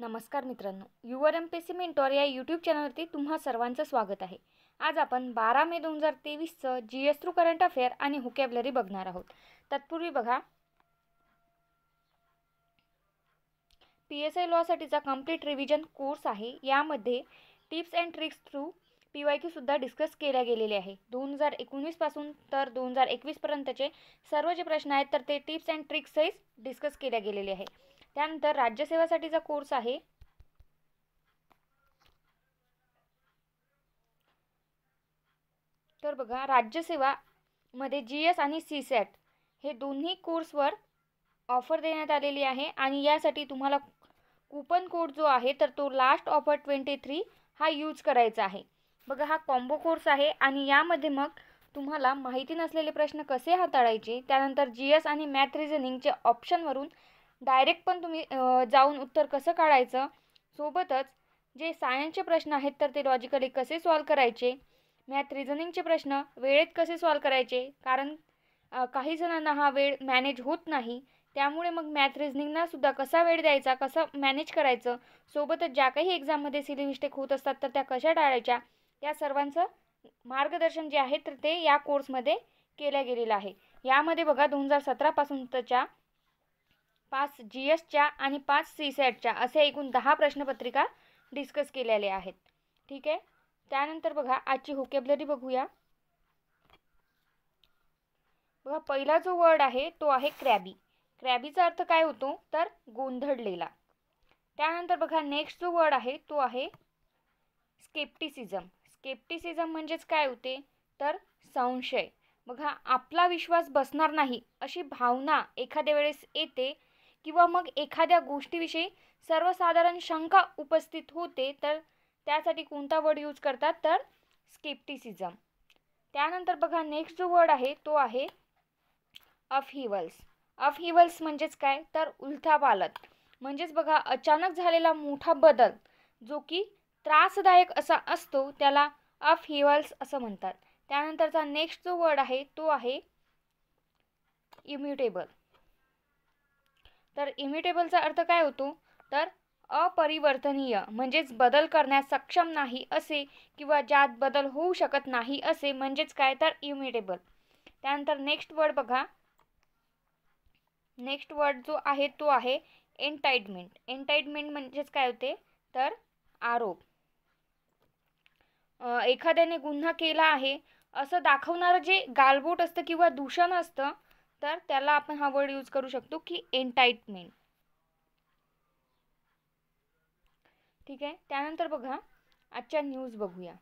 नमस्कार मित्रांनो R M P C mentor या यूट्यूब चॅनलवरती तुम्हा सर्वांचं स्वागत आहे आज आपण बारा मे दोन हजार तेवीसचं G S through current affair आणि हुकॅबलरी बघणार आहोत तत्पूर्वी बघा पी एस आय लॉसाठीचा कम्प्लीट रिव्हिजन कोर्स आहे यामध्ये tips and tricks through P Y क्यूसुद्धा डिस्कस केल्या गेलेले आहे दोन हजार एकोणीसपासून तर दोन हजार एकवीसपर्यंतचे सर्व जे प्रश्न आहेत तर ते टिप्स अँड ट्रिक्सहीच डिस्कस केल्या गेलेले आहे त्यानंतर राज्यसेवासाठीचा कोर्स आहे तर बघा राज्यसेवा मध्ये जी एस आणि सी सॅट हे दोन्ही कोर्सवर ऑफर देण्यात आलेली आहे आणि यासाठी तुम्हाला कुपन कोड जो आहे तर तो लास्ट ऑफर ट्वेंटी थ्री हा यूज करायचा आहे बघा हा कॉम्बो कोर्स आहे आणि यामध्ये मग तुम्हाला माहिती नसलेले प्रश्न कसे हाताळायचे त्यानंतर जी एस आणि मॅथ रिझनिंगचे ऑप्शनवरून डायरेक्ट पण तुम्ही जाऊन उत्तर कसं काढायचं सोबतच जे सायन्सचे प्रश्न आहेत तर ते लॉजिकली कसे सॉल्व करायचे मॅथ रिझनिंगचे प्रश्न वेळेत कसे सॉल्व करायचे कारण काही जणांना हा वेळ मॅनेज होत नाही त्यामुळे मग मॅथ रिझनिंगना सुद्धा कसा वेळ द्यायचा कसं मॅनेज करायचं सोबतच ज्या काही एक्झाममध्ये सिली मिस्टेक होत असतात तर त्या कशा टाळायच्या या सर्वांचं मार्गदर्शन जे आहे तर ते या कोर्समध्ये केल्या गेलेलं आहे यामध्ये बघा दोन हजार सतरापासूनच्या पाच जी एसच्या आणि पाच सी सॅटच्या असे एकूण दहा प्रश्नपत्रिका डिस्कस केलेल्या आहेत ठीक आहे त्यानंतर बघा आजची होकेबलरी बघूया बघा पहिला जो वर्ड आहे तो आहे क्रॅबी क्रॅबीचा अर्थ काय होतो तर गोंधळलेला त्यानंतर बघा नेक्स्ट जो वर्ड आहे तो आहे स्केप्टिसिझम स्केप्टिसिझम म्हणजेच काय होते तर संशय बघा आपला विश्वास बसणार नाही अशी भावना एखाद्या वेळेस येते किंवा मग एखाद्या गोष्टीविषयी सर्वसाधारण शंका उपस्थित होते तर त्यासाठी कोणता वर्ड यूज करतात तर स्केप्टिसिझम त्यानंतर बघा नेक्स्ट जो वर्ड आहे तो आहे अफहिवल्स अफहिवल्स म्हणजेच काय तर उलथापालत म्हणजेच बघा अचानक झालेला मोठा बदल जो की त्रासदायक असा असतो त्याला अफहिवल्स असं म्हणतात त्यानंतरचा नेक्स्ट जो वर्ड आहे तो आहे इम्युटेबल तर इमिटेबलचा अर्थ काय होतो तर अपरिवर्तनीय म्हणजेच बदल करण्यास सक्षम नाही असे किंवा ज्यात बदल होऊ शकत नाही असे म्हणजेच काय तर इमिटेबल त्यानंतर नेक्स्ट वर्ड बघा नेक्स्ट वर्ड जो आहे तो आहे एन्टाइटमेंट एन्टाइटमेंट म्हणजेच काय होते तर आरोप एखाद्याने गुन्हा केला आहे असं दाखवणारं जे गालबोट असतं किंवा दूषण असतं तर त्याला आपण हा वर्ड यूज करू शकतो की एन्टाइटमेंट ठीक आहे त्यानंतर बघा आजच्या न्यूज बघूया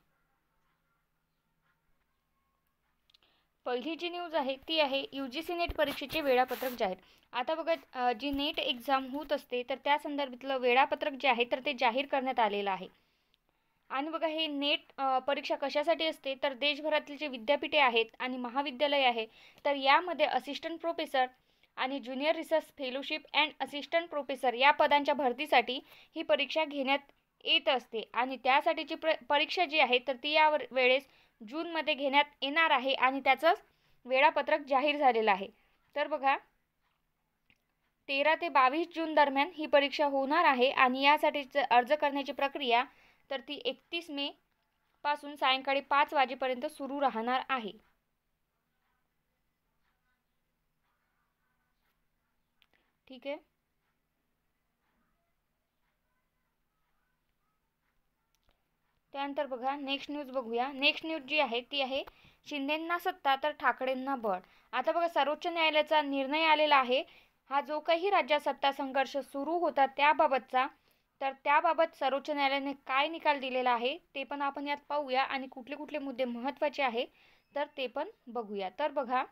पहिली जी न्यूज आहे ती आहे यू जी सी नेट परीक्षेचे वेळापत्रक जाहीर आता बघा जी नेट एक्झाम होत असते तर त्या संदर्भातलं वेळापत्रक जे आहे तर ते जाहीर करण्यात आलेलं आहे आणि बघा हे नेट परीक्षा कशासाठी असते तर देशभरातील जे विद्यापीठे आहेत आणि महाविद्यालय आहे तर यामध्ये असिस्टंट प्रोफेसर आणि junior research fellowship and assistant professor या पदांच्या भरतीसाठी ही परीक्षा घेण्यात येत असते आणि त्यासाठीची प्र परीक्षा जी आहे तर ती या वेळेस जूनमध्ये घेण्यात येणार आहे आणि त्याचंच वेळापत्रक जाहीर झालेलं आहे तर बघा तेरा ते बावीस जून दरम्यान ही परीक्षा होणार आहे आणि यासाठी अर्ज करण्याची प्रक्रिया तर ती एकतीस मे पासून सायंकाळी पाच वाजेपर्यंत सुरू राहणार आहे ठीक आहे त्यानंतर बघा नेक्स्ट न्यूज बघूया नेक्स्ट न्यूज जी आहे ती आहे शिंदेंना सत्ता तर ठाकरेंना बळ आता बघा सर्वोच्च न्यायालयाचा निर्णय आलेला आहे हा जो काही राज्यात सत्ता संघर्ष सुरू होता त्याबाबतचा तर त्याबाबत सर्वोच्च न्यायालयाने काय निकाल दिलेला आहे ते पण आपण यात पाहूया आणि कुठले कुठले मुद्दे महत्त्वाचे आहे तर ते पण बघूया तर बघा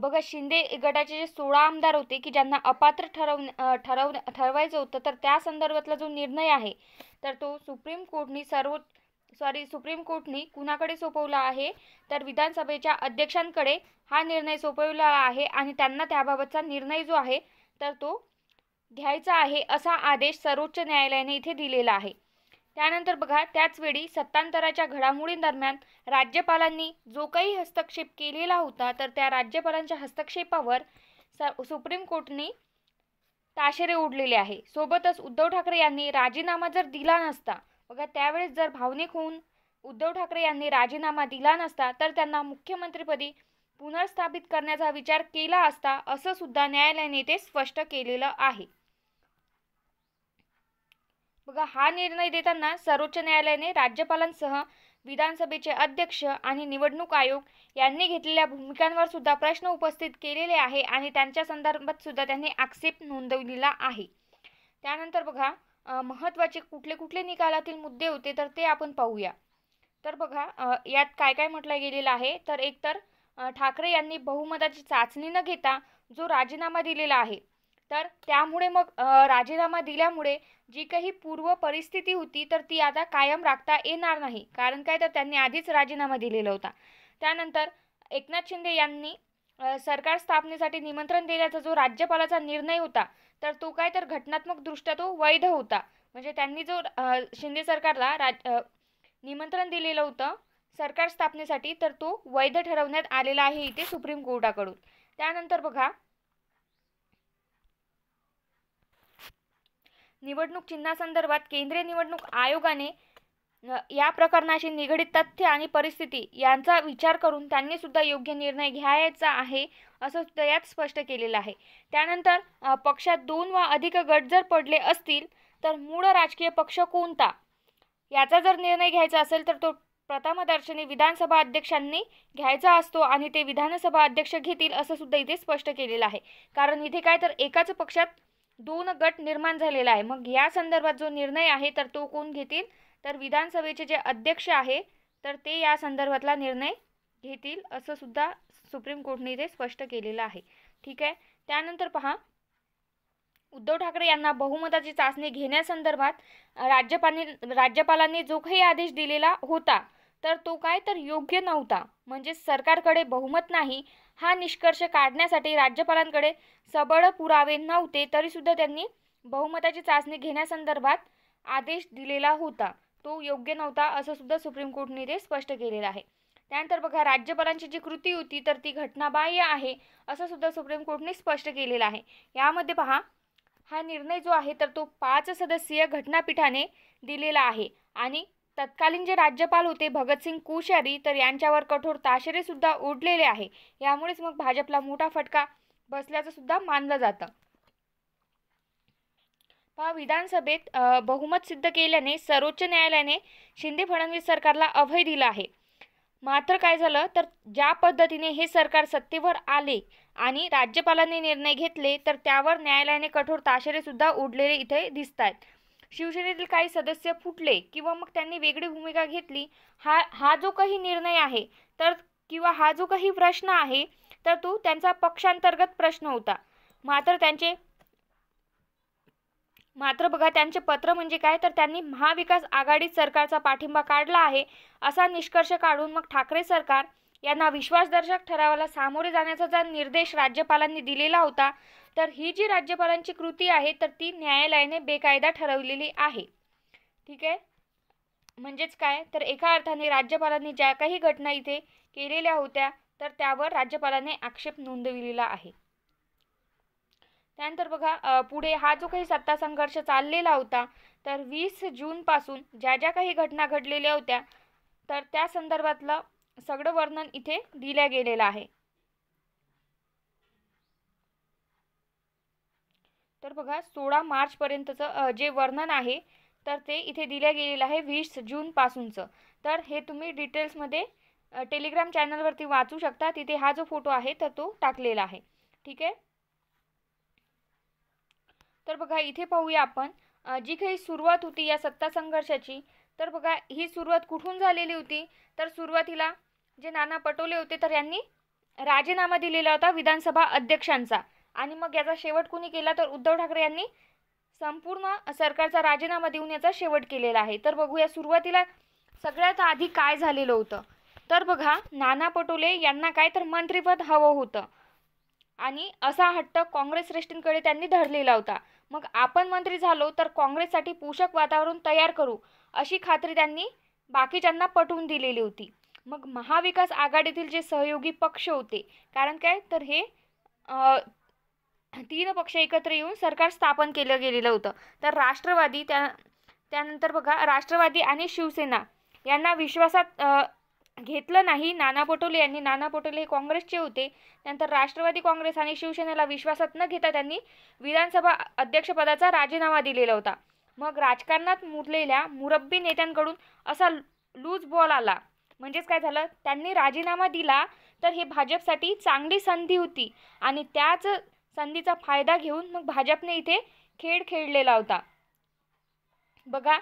बघा शिंदे गटाचे जे सोळा आमदार होते की ज्यांना अपात्र ठरव ठरव ठरवायचं होतं तर त्या संदर्भातला जो निर्णय आहे तर तो सुप्रीम कोर्टने सर्वोच्च सॉरी सुप्रीम कोर्टनी कुणाकडे सोपवला आहे तर विधानसभेच्या अध्यक्षांकडे हा निर्णय सोपवला आहे आणि त्यांना त्याबाबतचा निर्णय जो आहे तर तो घ्यायचा आहे असा आदेश सर्वोच्च न्यायालयाने इथे दिलेला आहे त्यानंतर बघा त्याचवेळी सत्तांतराच्या घडामोडींदरम्यान राज्यपालांनी जो काही हस्तक्षेप केलेला होता तर त्या राज्यपालांच्या हस्तक्षेपावर स सुप्रीम कोर्टने ताशेरे ओढलेले आहे सोबतच उद्धव ठाकरे यांनी राजीनामा जर दिला नसता बघा त्यावेळेस जर भावनिक होऊन उद्धव ठाकरे यांनी राजीनामा दिला नसता तर त्यांना मुख्यमंत्रीपदी पुनर्स्थापित करण्याचा विचार केला असता असं सुद्धा न्यायालयाने ते स्पष्ट केलेलं आहे बघा हा निर्णय देताना सर्वोच्च न्यायालयाने राज्यपालांसह विधानसभेचे अध्यक्ष आणि निवडणूक आयोग यांनी घेतलेल्या भूमिकांवर सुद्धा प्रश्न उपस्थित केलेले आहे आणि त्यांच्या संदर्भात सुद्धा त्यांनी आक्षेप नोंदवलेला आहे त्यानंतर बघा महत्त्वाचे कुठले कुठले निकालातील मुद्दे होते तर ते आपण पाहूया तर बघा यात काय काय म्हटलं गेलेलं आहे तर एकतर ठाकरे यांनी बहुमताची चाचणी न घेता जो राजीनामा दिलेला आहे तर त्यामुळे मग राजीनामा दिल्यामुळे जी काही पूर्व परिस्थिती होती तर ती आता कायम राखता येणार नाही कारण काय तर त्यांनी आधीच राजीनामा दिलेला होता त्यानंतर एकनाथ शिंदे यांनी सरकार स्थापनेसाठी निमंत्रण देण्याचा जो राज्यपालाचा निर्णय होता तर तो काय तर घटनात्मकदृष्ट्या तो वैध होता म्हणजे त्यांनी जो शिंदे सरकारला राज निमंत्रण दिलेलं होतं सरकार स्थापनेसाठी तर तो वैध ठरवण्यात आलेला आहे इथे सुप्रीम कोर्टाकडून त्यानंतर बघा निवडणूक चिन्हासंदर्भात केंद्रीय निवडणूक आयोगाने या प्रकरणाशी निगडीत तथ्य आणि परिस्थिती यांचा विचार करून त्यांनी सुद्धा योग्य निर्णय घ्यायचा आहे असं सुद्धा यात स्पष्ट केलेलं आहे त्यानंतर पक्षात दोन वा अधिक गट जर पडले असतील तर मूळ राजकीय पक्ष कोणता याचा जर निर्णय घ्यायचा असेल तर तो प्रथमदर्शनी विधानसभा अध्यक्षांनी घ्यायचा असतो आणि ते विधानसभा अध्यक्ष घेतील असं सुद्धा इथे स्पष्ट केलेलं आहे कारण इथे काय तर एकाच पक्षात दोन गट निर्माण झालेला आहे मग या संदर्भात जो निर्णय आहे तर तो कोण घेतील तर विधानसभेचे जे अध्यक्ष आहे तर ते या संदर्भातला निर्णय घेतील असं सुद्धा सुप्रीम कोर्टने ते स्पष्ट केलेलं आहे ठीक आहे त्यानंतर पहा उद्धव ठाकरे यांना बहुमताची चाचणी घेण्यासंदर्भात राज्यपालांनी राज्यपालांनी जो काही आदेश दिलेला होता तर तो काय तर योग्य नव्हता म्हणजे सरकारकडे बहुमत नाही हा निष्कर्ष काढण्यासाठी राज्यपालांकडे सबळ पुरावे नव्हते तरीसुद्धा त्यांनी बहुमताची चाचणी घेण्यासंदर्भात आदेश दिलेला होता तो योग्य नव्हता असं सुद्धा सुप्रीम कोर्टने ते स्पष्ट केलेलं आहे त्यानंतर बघा राज्यपालांची जी कृती होती तर ती घटनाबाह्य आहे असं सुद्धा सुप्रीम कोर्टने स्पष्ट केलेलं आहे यामध्ये पहा हा निर्णय जो आहे तर तो पाच सदस्यीय घटनापीठाने दिलेला आहे आणि तत्कालीन जे राज्यपाल होते भगतसिंग कोश्यारी तर यांच्यावर कठोर ताशेरेसुद्धा ओढलेले आहे यामुळेच मग भाजपला मोठा फटका बसल्याचं सुद्धा मानलं जातं हा विधानसभेत बहुमत सिद्ध केल्याने सर्वोच्च न्यायालयाने शिंदे फडणवीस सरकारला अभय दिला आहे मात्र काय झालं तर ज्या पद्धतीने हे सरकार सत्तेवर आले आणि राज्यपालांनी निर्णय घेतले तर त्यावर न्यायालयाने कठोर ताशेरेसुद्धा उडलेले इथे दिसत आहेत शिवसेनेतील काही सदस्य फुटले किंवा मग त्यांनी वेगळी भूमिका घेतली हा हा जो काही निर्णय आहे तर किंवा हा जो काही प्रश्न आहे तर तो त्यांचा पक्षांतर्गत प्रश्न होता मात्र त्यांचे मात्र बघा त्यांचे पत्र म्हणजे काय तर त्यांनी महाविकास आघाडी सरकारचा पाठिंबा काढला आहे असा निष्कर्ष काढून मग ठाकरे सरकार यांना विश्वासदर्शक ठरावाला सामोरे जाण्याचा जा निर्देश राज्यपालांनी दिलेला होता तर ही जी राज्यपालांची कृती आहे तर ती न्यायालयाने बेकायदा ठरवलेली आहे ठीक आहे म्हणजेच काय तर एका अर्थाने राज्यपालांनी ज्या काही घटना इथे केलेल्या होत्या तर त्यावर राज्यपालाने आक्षेप नोंदविलेला आहे त्यानंतर बघा पुढे हा जो काही सत्ता संघर्ष चाललेला होता तर वीस जूनपासून ज्या ज्या काही घटना घडलेल्या होत्या तर त्या संदर्भातलं सगळं वर्णन इथे दिल्या गेलेलं आहे तर बघा सोळा मार्चपर्यंतचं जे वर्णन आहे तर ते इथे दिल्या गेलेलं आहे वीस जूनपासूनचं तर हे तुम्ही डिटेल्समध्ये टेलिग्राम चॅनलवरती वाचू शकता तिथे हा जो फोटो आहे तर तो टाकलेला आहे ठीक आहे तर बघा इथे पाहूया आपण जी काही सुरुवात होती या सत्ता संघर्षाची तर बघा ही सुरुवात कुठून झालेली होती तर सुरुवातीला जे नाना पटोले होते तर यांनी राजीनामा दिलेला होता विधानसभा अध्यक्षांचा आणि मग याचा शेवट कुणी केला तर उद्धव ठाकरे यांनी संपूर्ण सरकारचा राजीनामा देऊन याचा शेवट केलेला आहे तर बघूया सुरुवातीला सगळ्यात आधी काय झालेलं होतं तर बघा नाना पटोले यांना काय तर मंत्रिपद हवं होतं आणि असा हट्ट काँग्रेस श्रेष्ठींकडे त्यांनी धरलेला होता मग आपण मंत्री झालो तर काँग्रेससाठी पोषक वातावरण तयार करू अशी खात्री त्यांनी बाकीच्यांना पटवून दिलेली होती मग महाविकास आघाडीतील जे सहयोगी पक्ष होते कारण काय तर हे तीन पक्ष एकत्र येऊन सरकार स्थापन केलं गेलेलं होतं तर राष्ट्रवादी त्या त्यानंतर बघा राष्ट्रवादी आणि शिवसेना यांना विश्वासात घेतलं नाही नाना पटोले यांनी नाना पटोले हे काँग्रेसचे होते नंतर राष्ट्रवादी काँग्रेस आणि शिवसेनेला विश्वासात न घेता त्यांनी विधानसभा अध्यक्षपदाचा राजीनामा दिलेला होता मग राजकारणात मुरलेल्या मुरब्बी नेत्यांकडून असा लूज बॉल आला म्हणजेच काय झालं त्यांनी राजीनामा दिला तर हे भाजपसाठी चांगली संधी होती आणि त्याच संधीचा फायदा घेऊन मग भाजपने इथे खेळ खेळलेला होता बघा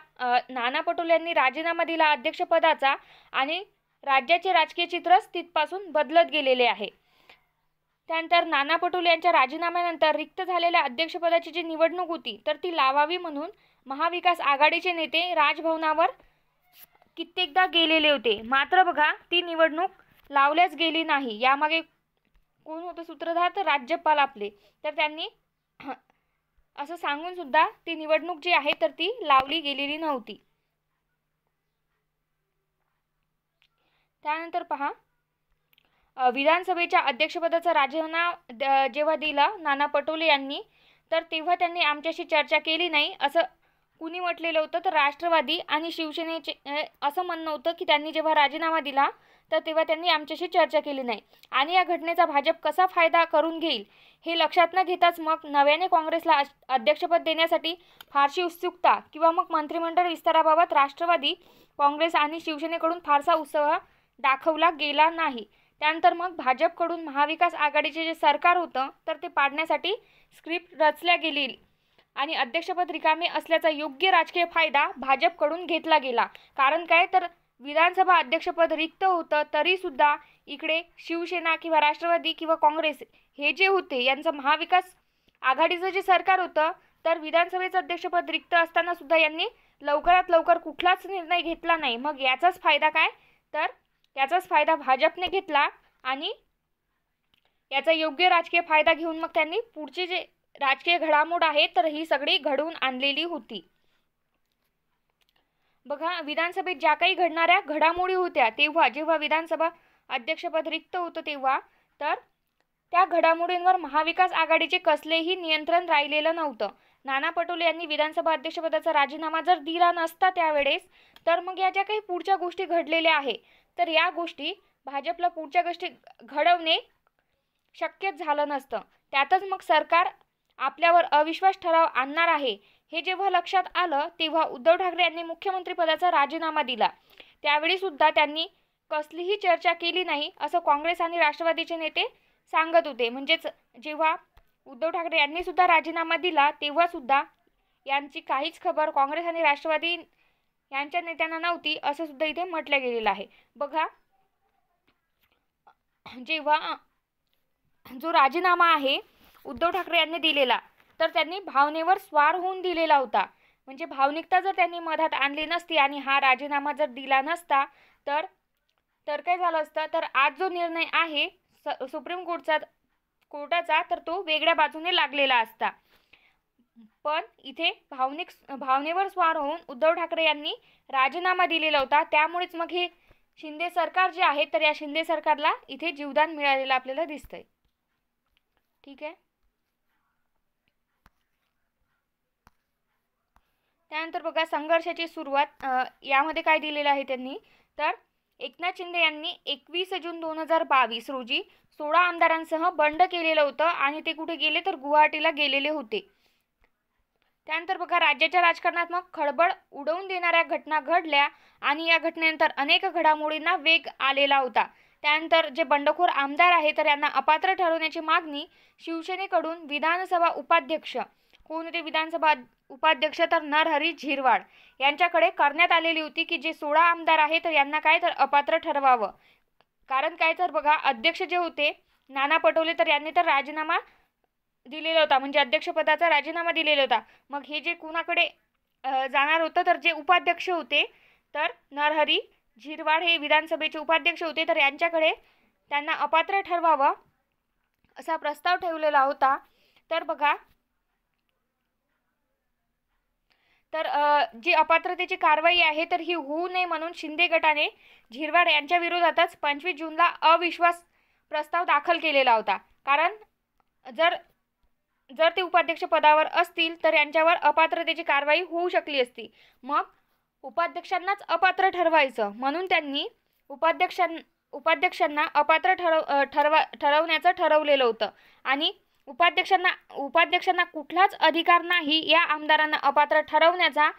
नाना पटोले यांनी राजीनामा दिला अध्यक्षपदाचा आणि राज्याचे राजकीय चित्र तिथपासून बदलत गेलेले आहे त्यानंतर नाना पटोले यांच्या राजीनाम्यानंतर रिक्त झालेल्या अध्यक्षपदाची जी निवडणूक होती तर ती लावावी म्हणून महाविकास आघाडीचे नेते राजभवनावर कित्येकदा गेलेले होते मात्र बघा ती निवडणूक लावल्याच गेली नाही यामागे कोण होतं सूत्रधार तर राज्यपाल आपले तर त्यांनी असं सांगूनसुद्धा ती निवडणूक जी आहे तर ती लावली गेलेली नव्हती त्यानंतर पहा विधानसभेच्या अध्यक्षपदाचा राजीनामा जेव्हा दिला नाना पटोले यांनी तर तेव्हा त्यांनी आमच्याशी चर्चा केली नाही असं कुणी म्हटलेलं होतं तर राष्ट्रवादी आणि शिवसेनेचे असं म्हणणं होतं की त्यांनी जेव्हा राजीनामा दिला तर तेव्हा त्यांनी आमच्याशी चर्चा केली नाही आणि या घटनेचा भाजप कसा फायदा करून घेईल हे लक्षात न घेताच मग नव्याने काँग्रेसला अध्यक्षपद देण्यासाठी फारशी उत्सुकता किंवा मग मंत्रिमंडळ विस्ताराबाबत राष्ट्रवादी काँग्रेस आणि शिवसेनेकडून फारसा उत्साह दाखवला गेला नाही त्यानंतर मग भाजपकडून महाविकास आघाडीचे जे सरकार होतं तर ते पाडण्यासाठी स्क्रिप्ट रचल्या गेली आणि अध्यक्षपद रिकामे असल्याचा योग्य राजकीय फायदा भाजपकडून घेतला गेला कारण काय तर विधानसभा अध्यक्षपद रिक्त होतं तरीसुद्धा इकडे शिवसेना किंवा राष्ट्रवादी किंवा काँग्रेस हे जे होते यांचं महाविकास आघाडीचं जे सरकार होतं तर विधानसभेचं अध्यक्षपद रिक्त असताना सुद्धा यांनी लवकरात लवकर कुठलाच निर्णय घेतला नाही मग याचाच फायदा काय तर त्याचाच फायदा भाजपने घेतला आणि याचा योग्य राजकीय फायदा घेऊन मग त्यांनी पुढचे जे राजकीय घडामोड आहे तर ही सगळी घडवून आणलेली होती बघा विधानसभेत ज्या काही घडणाऱ्या घडामोडी होत्या तेव्हा जेव्हा विधानसभा अध्यक्षपद रिक्त होतं तेव्हा तर त्या घडामोडींवर महाविकास आघाडीचे कसलेही नियंत्रण राहिलेलं नव्हतं नाना पटोले यांनी विधानसभा अध्यक्षपदाचा राजीनामा जर दिला नसता त्यावेळेस तर मग या ज्या काही पुढच्या गोष्टी घडलेल्या आहे तर या गोष्टी भाजपला पुढच्या गोष्टी घडवणे शक्यच झालं नसतं त्यातच मग सरकार आपल्यावर अविश्वास ठराव आणणार आहे हे जेव्हा लक्षात आलं तेव्हा उद्धव ठाकरे यांनी मुख्यमंत्रीपदाचा राजीनामा दिला त्यावेळी सुद्धा त्यांनी कसलीही चर्चा केली नाही असं काँग्रेस आणि राष्ट्रवादीचे नेते सांगत होते म्हणजेच जेव्हा उद्धव ठाकरे यांनी सुद्धा राजीनामा दिला तेव्हा सुद्धा यांची काहीच खबर काँग्रेस आणि राष्ट्रवादी यांच्या नेत्यांना नव्हती असं सुद्धा इथे म्हटलं गेलेलं आहे बघा जेव्हा जो राजीनामा आहे उद्धव ठाकरे यांनी दिलेला तर त्यांनी भावनेवर स्वार होऊन दिलेला होता म्हणजे भावनिकता जर त्यांनी मधात आणली नसती आणि हा राजीनामा जर दिला नसता तर तर काय झालं असतं तर आज जो निर्णय आहे सुप्रीम कोर्टचा कोर्टाचा तर तो वेगळ्या बाजूने लागलेला असता पण इथे भावनिक भावनेवर स्वार होऊन उद्धव ठाकरे यांनी राजीनामा दिलेला होता त्यामुळेच मग हे शिंदे सरकार जे आहे तर या शिंदे सरकारला इथे जीवदान मिळालेलं आपल्याला दिसतंय ठीक आहे त्यानंतर बघा संघर्षाची सुरुवात यामध्ये काय दिलेलं आहे त्यांनी तर एकनाथ शिंदे यांनी एकवीस जून दोन हजार बावीस रोजी सोळा आमदारांसह बंड केलेलं होतं आणि ते कुठे गेले तर गुवाहाटीला गेलेले होते त्यानंतर बघा राज्याच्या राजकारणात मग खळबळ उडवून देणाऱ्या घटना घडल्या आणि या घटनेनंतर अनेक घडामोडींना वेग आलेला होता त्यानंतर जे बंडखोर आमदार आहे तर यांना अपात्र ठरवण्याची मागणी शिवसेनेकडून विधानसभा उपाध्यक्ष कोण होते विधानसभा उपाध्यक्ष तर नरहरी झिरवाड यांच्याकडे करण्यात आलेली होती की जे सोळा आमदार आहे तर यांना काय तर अपात्र ठरवावं कारण काय तर बघा अध्यक्ष जे होते नाना पटोले तर यांनी तर राजीनामा दिलेला होता म्हणजे अध्यक्षपदाचा राजीनामा दिलेला होता मग हे जे कुणाकडे जाणार होतं तर जे उपाध्यक्ष होते तर नरहरी झिरवाड हे विधानसभेचे उपाध्यक्ष होते तर यांच्याकडे त्यांना अपात्र ठरवावं असा प्रस्ताव ठेवलेला होता तर बघा तर जी अपात्रतेची कारवाई आहे तर ही होऊ नये म्हणून शिंदे गटाने झिरवाड यांच्या विरोधातच पंचवीस जूनला अविश्वास प्रस्ताव दाखल केलेला होता कारण जर जर ते उपाध्यक्ष पदावर असतील तर यांच्यावर अपात्रतेची कारवाई होऊ शकली असती मग उपाध्यक्षांनाच अपात्र ठरवायचं म्हणून त्यांनी उपाध्यक्षां उपाध्यक्षांना अपात्र ठरव ठरवा ठरवण्याचं ठरवलेलं होतं आणि उपाध्यक्षांना उपाध्यक्षांना कुठलाच अधिकार नाही या आमदारांना अपात्र ठरवण्याचा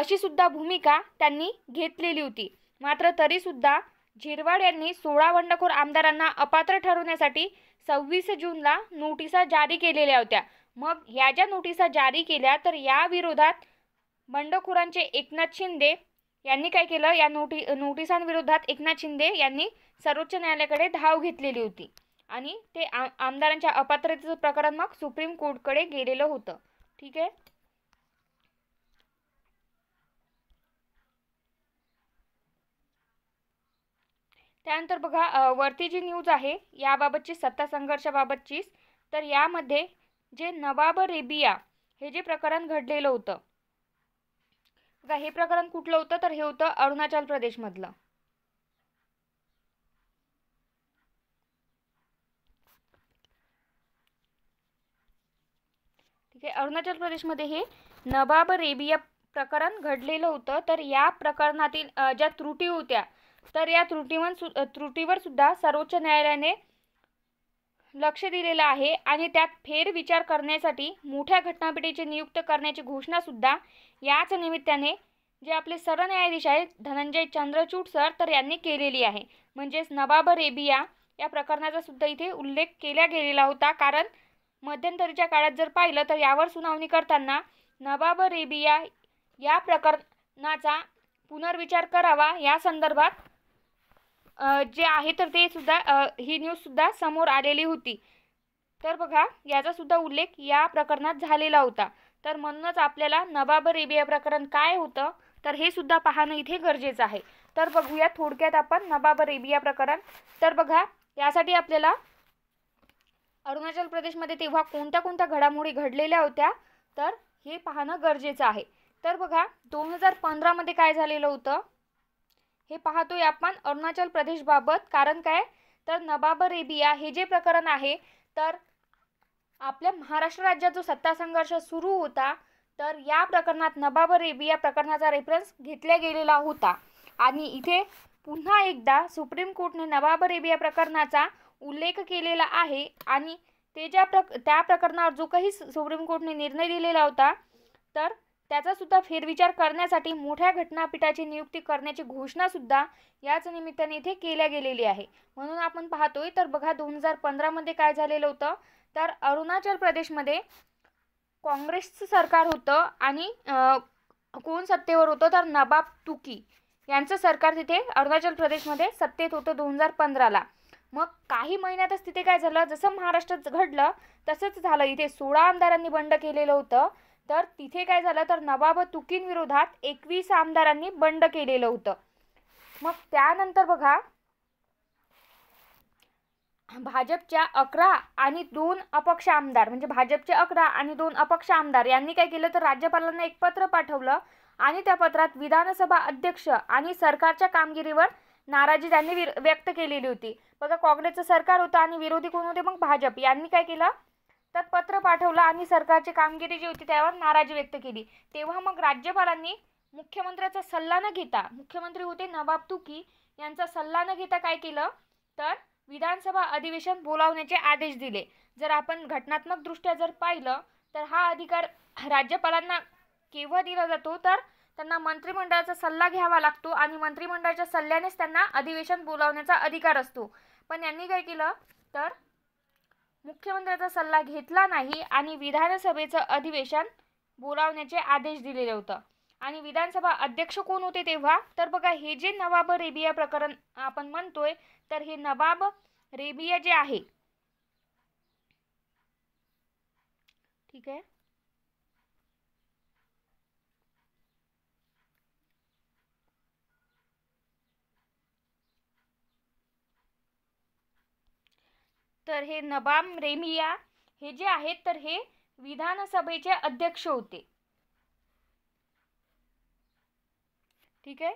अशी सुद्धा भूमिका त्यांनी घेतलेली होती मात्र तरीसुद्धा झिरवाड यांनी सोळा बंडखोर आमदारांना अपात्र ठरवण्यासाठी सव्वीस जूनला नोटिसा जारी केलेल्या होत्या मग ह्या ज्या नोटिसा जारी केल्या तर या विरोधात बंडखोरांचे एकनाथ शिंदे यांनी काय केलं या नोटी नोटिसांविरोधात एकनाथ शिंदे यांनी सर्वोच्च न्यायालयाकडे धाव घेतलेली होती आणि ते आमदारांच्या अपात्रतेचं प्रकरण मग सुप्रीम कोर्टकडे गेलेलं होतं ठीक आहे त्यानंतर बघा वरती जी न्यूज आहे याबाबतची सत्ता संघर्षाबाबतची तर यामध्ये जे नवाब रेबिया हे जे प्रकरण घडलेलं होतं बघा हे प्रकरण कुठलं होतं तर हे होतं अरुणाचल प्रदेशमधलं ठीक आहे अरुणाचल प्रदेशमध्ये हे नवाब रेबिया प्रकरण घडलेलं होतं तर या प्रकरणातील ज्या त्रुटी होत्या तर या त्रुटीवर त्रुटीवर सुद्धा सर्वोच्च न्यायालयाने लक्ष दिलेलं आहे आणि त्यात फेरविचार करण्यासाठी मोठ्या घटनापीठेची नियुक्त करण्याची घोषणासुद्धा याच निमित्ताने जे आपले सरन्यायाधीश आहेत धनंजय चंद्रचूड सर तर यांनी केलेली आहे म्हणजेच नबाब रेबिया या प्रकरणाचा सुद्धा इथे उल्लेख केला गेलेला होता कारण मध्यंतरीच्या काळात जर पाहिलं तर यावर सुनावणी करताना नबाब रेबिया या प्रकरणाचा पुनर्विचार करावा या संदर्भात जे आहे तर ते सुद्धा ही न्यूजसुद्धा समोर आलेली होती तर बघा याचासुद्धा उल्लेख या प्रकरणात झालेला होता तर म्हणूनच आपल्याला नबाब रेबिया प्रकरण काय होतं तर हे सुद्धा पाहणं इथे गरजेचं आहे तर बघूया थोडक्यात आपण नबाब रेबिया प्रकरण तर बघा यासाठी आपल्याला अरुणाचल प्रदेशमध्ये तेव्हा कोणत्या कोणत्या घडामोडी घडलेल्या होत्या तर हे पाहणं गरजेचं आहे तर बघा दोन हजार पंधरामध्ये काय झालेलं होतं हे पाहतोय आपण अरुणाचल प्रदेशबाबत कारण काय तर नबाब रेबिया हे जे प्रकरण आहे तर आपल्या महाराष्ट्र राज्यात जो सत्ता संघर्ष सुरू होता तर या प्रकरणात नबाब रेबिया प्रकरणाचा रेफरन्स घेतल्या गेलेला होता आणि इथे पुन्हा एकदा सुप्रीम कोर्टने नबाब रेबिया प्रकरणाचा उल्लेख केलेला आहे आणि ते ज्या प्रक त्या प्रकरणावर जो काही सुप्रीम कोर्टने निर्णय दिलेला होता तर त्याचा सुद्धा फेरविचार करण्यासाठी मोठ्या घटनापीठाची नियुक्ती करण्याची घोषणा सुद्धा याच निमित्ताने इथे केल्या गेलेली आहे म्हणून आपण पाहतोय तर बघा दोन हजार पंधरामध्ये काय झालेलं होतं तर अरुणाचल प्रदेशमध्ये काँग्रेसचं सरकार होतं आणि कोण सत्तेवर होतं तर नबाब तुकी यांचं सरकार तिथे अरुणाचल प्रदेशमध्ये सत्तेत होतं दोन हजार पंधराला मग काही महिन्यातच तिथे काय झालं जसं महाराष्ट्रात घडलं तसंच झालं इथे सोळा आमदारांनी बंड केलेलं होतं तर तिथे काय झालं तर नवाब तुकींविरोधात एकवीस आमदारांनी बंड केलेलं होतं मग त्यानंतर बघा भाजपच्या अकरा आणि दोन अपक्ष आमदार म्हणजे भाजपचे अकरा आणि दोन अपक्ष आमदार यांनी काय केलं तर राज्यपालांना एक पत्र पाठवलं आणि त्या पत्रात विधानसभा अध्यक्ष आणि सरकारच्या कामगिरीवर नाराजी त्यांनी व्यक्त केलेली होती बघा काँग्रेसचं सरकार होतं आणि विरोधी कोण होते मग भाजप यांनी काय केलं तर पत्र पाठवलं आणि सरकारची कामगिरी जी होती त्यावर नाराजी व्यक्त केली तेव्हा मग राज्यपालांनी मुख्यमंत्र्याचा सल्ला न घेता मुख्यमंत्री होते नवाब तुकी यांचा सल्ला न घेता काय केलं तर विधानसभा अधिवेशन बोलावण्याचे आदेश दिले जर आपण घटनात्मकदृष्ट्या जर पाहिलं तर हा अधिकार राज्यपालांना केव्हा दिला जातो तर त्यांना मंत्रिमंडळाचा सल्ला घ्यावा लागतो आणि मंत्रिमंडळाच्या सल्ल्यानेच त्यांना अधिवेशन बोलावण्याचा अधिकार असतो पण यांनी काय केलं तर मुख्यमंत्र्यांचा सल्ला घेतला नाही आणि विधानसभेचं अधिवेशन बोलावण्याचे आदेश दिलेले होतं आणि विधानसभा अध्यक्ष कोण होते तेव्हा तर बघा हे जे नवाब रेबिया प्रकरण आपण म्हणतोय तर हे नवाब रेबिया जे आहे ठीक आहे तर हे नबाम रेमिया हे जे आहेत तर हे विधानसभेचे अध्यक्ष होते ठीक आहे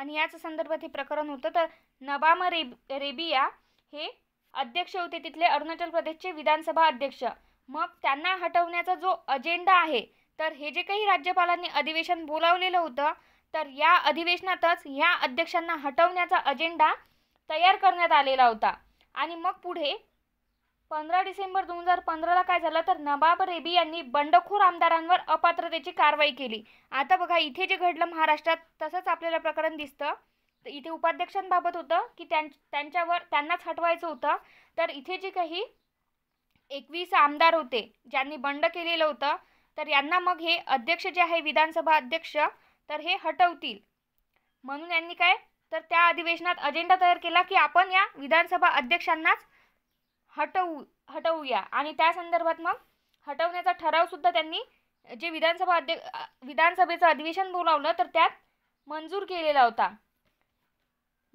आणि याच संदर्भात हे प्रकरण होतं तर नबाम रेब रेबिया हे अध्यक्ष होते तिथले अरुणाचल प्रदेशचे विधानसभा अध्यक्ष मग त्यांना हटवण्याचा जो अजेंडा आहे तर हे जे काही राज्यपालांनी अधिवेशन बोलावलेलं होतं तर या अधिवेशनातच ह्या अध्यक्षांना हटवण्याचा अजेंडा तयार करण्यात आलेला होता आणि मग पुढे पंधरा डिसेंबर दोन हजार पंधराला काय झालं तर नबाब रेबी यांनी बंडखोर आमदारांवर अपात्रतेची कारवाई केली आता बघा इथे जे घडलं महाराष्ट्रात तसंच आपल्याला प्रकरण दिसतं तर इथे उपाध्यक्षांबाबत होतं की त्यां त्यांच्यावर त्यांनाच हटवायचं होतं तर इथे जे काही एकवीस आमदार होते ज्यांनी बंड केलेलं होतं तर यांना मग हे अध्यक्ष जे आहे विधानसभा अध्यक्ष तर हे हटवतील म्हणून यांनी काय तर त्या अधिवेशनात अजेंडा तयार केला की आपण या विधानसभा अध्यक्षांनाच हटवू हटवूया आणि त्या संदर्भात मग हटवण्याचा ठराव सुद्धा त्यांनी जे विधानसभा अध्य विधानसभेचं अधिवेशन बोलावलं तर त्यात मंजूर केलेला होता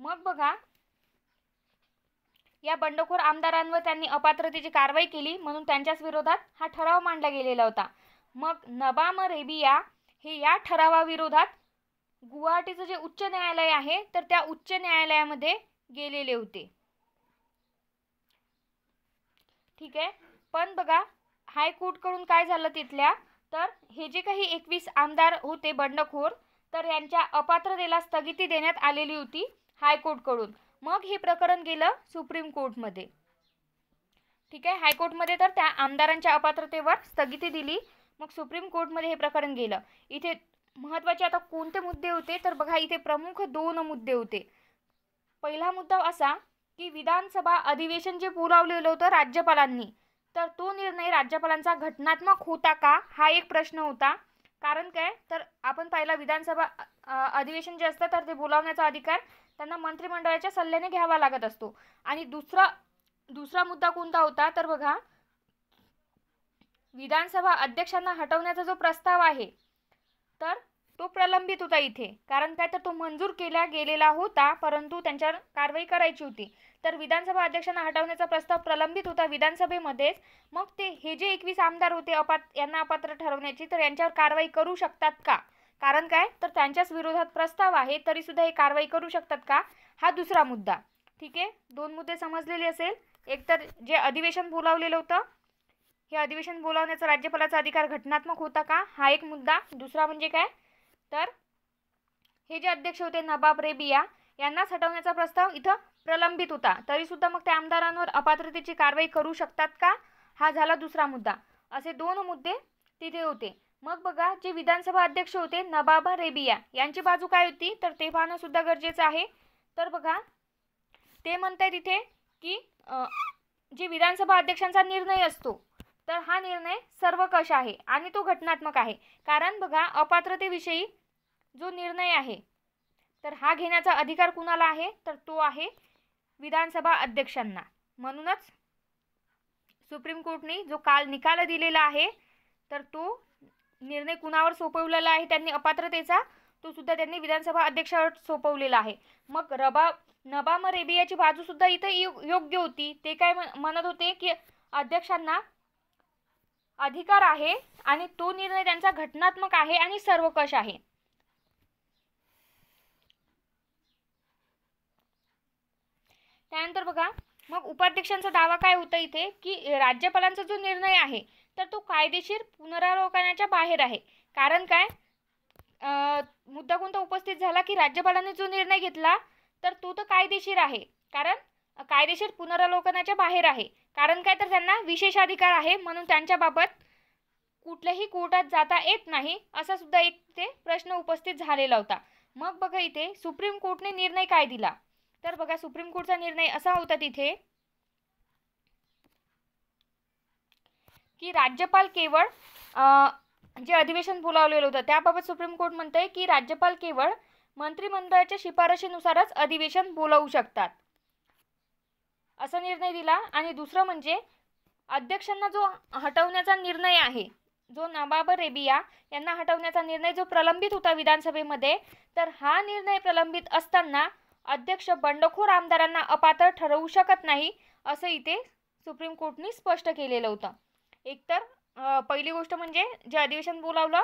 मग बघा या बंडखोर आमदारांवर त्यांनी अपात्रतेची कारवाई केली म्हणून त्यांच्याच विरोधात हा ठराव मांडला गेलेला होता मग नबाम रेबिया हे या ठरावाविरोधात गुवाहाटीचं जे उच्च न्यायालय आहे तर त्या उच्च न्यायालयामध्ये गेलेले होते ठीक आहे पण बघा हायकोर्ट कडून काय झालं तिथल्या तर हे जे काही एकवीस आमदार होते बंडखोर तर यांच्या अपात्रतेला स्थगिती देण्यात आलेली होती हायकोर्ट कडून मग हे प्रकरण गेलं सुप्रीम कोर्टमध्ये ठीक आहे हायकोर्टमध्ये तर त्या आमदारांच्या अपात्रतेवर स्थगिती दिली मग सुप्रीम कोर्टमध्ये हे प्रकरण गेलं इथे महत्वाचे आता कोणते मुद्दे होते तर बघा इथे प्रमुख दोन मुद्दे होते पहिला मुद्दा असा की विधानसभा अधिवेशन जे बोलावलेलं होतं राज्यपालांनी तर तो निर्णय राज्यपालांचा घटनात्मक होता का हा एक प्रश्न होता कारण काय तर आपण पाहिला विधानसभा अधिवेशन जे असतं तर ते बोलावण्याचा अधिकार त्यांना मंत्रिमंडळाच्या सल्ल्याने घ्यावा लागत असतो आणि दुसरा दुसरा मुद्दा कोणता होता तर बघा विधानसभा अध्यक्षांना हटवण्याचा जो प्रस्ताव आहे तर तो प्रलंबित होता इथे कारण काय तर तो मंजूर केला गेलेला होता परंतु त्यांच्यावर कारवाई करायची होती तर विधानसभा अध्यक्षांना हटवण्याचा प्रस्ताव प्रलंबित होता विधानसभेमध्येच मग ते हे जे एकवीस आमदार होते अपात यांना अपात्र ठरवण्याची तर यांच्यावर कारवाई करू शकतात का कारण काय तर त्यांच्याच विरोधात प्रस्ताव आहे तरी सुद्धा हे कारवाई करू शकतात का हा दुसरा मुद्दा ठीक आहे दोन मुद्दे समजलेले असेल एक तर जे अधिवेशन बोलावलेलं होतं हे अधिवेशन बोलावण्याचा राज्यपालाचा अधिकार घटनात्मक होता का हा एक मुद्दा दुसरा म्हणजे काय तर हे जे अध्यक्ष होते नबाब रेबिया यांनाच हटवण्याचा प्रस्ताव इथं प्रलंबित होता तरीसुद्धा मग त्या आमदारांवर अपात्रतेची कारवाई करू शकतात का हा झाला दुसरा मुद्दा असे दोन मुद्दे तिथे होते मग बघा जे विधानसभा अध्यक्ष होते नबाब रेबिया यांची बाजू काय होती तर ते पाहणं सुद्धा गरजेचं आहे तर बघा ते आहे तिथे की जे विधानसभा अध्यक्षांचा निर्णय असतो तर हा निर्णय सर्वकष आहे आणि तो घटनात्मक आहे कारण बघा अपात्रतेविषयी जो निर्णय आहे तर हा घेण्याचा अधिकार कुणाला आहे तर तो आहे विधानसभा अध्यक्षांना म्हणूनच सुप्रीम कोर्टने जो काल निकाल दिलेला आहे तर तो निर्णय कुणावर सोपवलेला आहे त्यांनी अपात्रतेचा तो सुद्धा त्यांनी विधानसभा अध्यक्षावर सोपवलेला आहे मग रबा नबाम रेबियाची बाजूसुद्धा इथे योग्य होती ते काय म्हणत होते की अध्यक्षांना अधिकार आहे आणि तो निर्णय त्यांचा घटनात्मक आहे आणि सर्वकष आहे त्यानंतर बघा मग उपाध्यक्षांचा दावा काय होता इथे की राज्यपालांचा जो निर्णय आहे तर तो कायदेशीर पुनरावलोकनाच्या बाहेर आहे कारण काय मुद्दा कोणता उपस्थित झाला की राज्यपालांनी जो निर्णय घेतला तर तो तर कायदेशीर आहे कारण कायदेशीर पुनरावलोकनाच्या बाहेर आहे कारण काय तर त्यांना विशेष अधिकार आहे म्हणून त्यांच्याबाबत कुठल्याही कोर्टात जाता येत नाही असा सुद्धा एक ते प्रश्न उपस्थित झालेला होता मग बघा इथे सुप्रीम कोर्टने निर्णय काय दिला तर बघा सुप्रीम कोर्टचा निर्णय असा होता तिथे की राज्यपाल केवळ जे अधिवेशन बोलावलेलं होतं त्याबाबत सुप्रीम कोर्ट म्हणतंय की राज्यपाल केवळ मंत्रिमंडळाच्या शिफारशीनुसारच अधिवेशन बोलावू शकतात असा निर्णय दिला आणि दुसरं म्हणजे अध्यक्षांना जो हटवण्याचा निर्णय आहे जो नवाब रेबिया यांना हटवण्याचा निर्णय जो प्रलंबित होता विधानसभेमध्ये तर हा निर्णय प्रलंबित असताना अध्यक्ष बंडखोर आमदारांना अपात्र ठरवू शकत नाही असं इथे सुप्रीम कोर्टने स्पष्ट केलेलं होतं एकतर पहिली गोष्ट म्हणजे जे अधिवेशन बोलावलं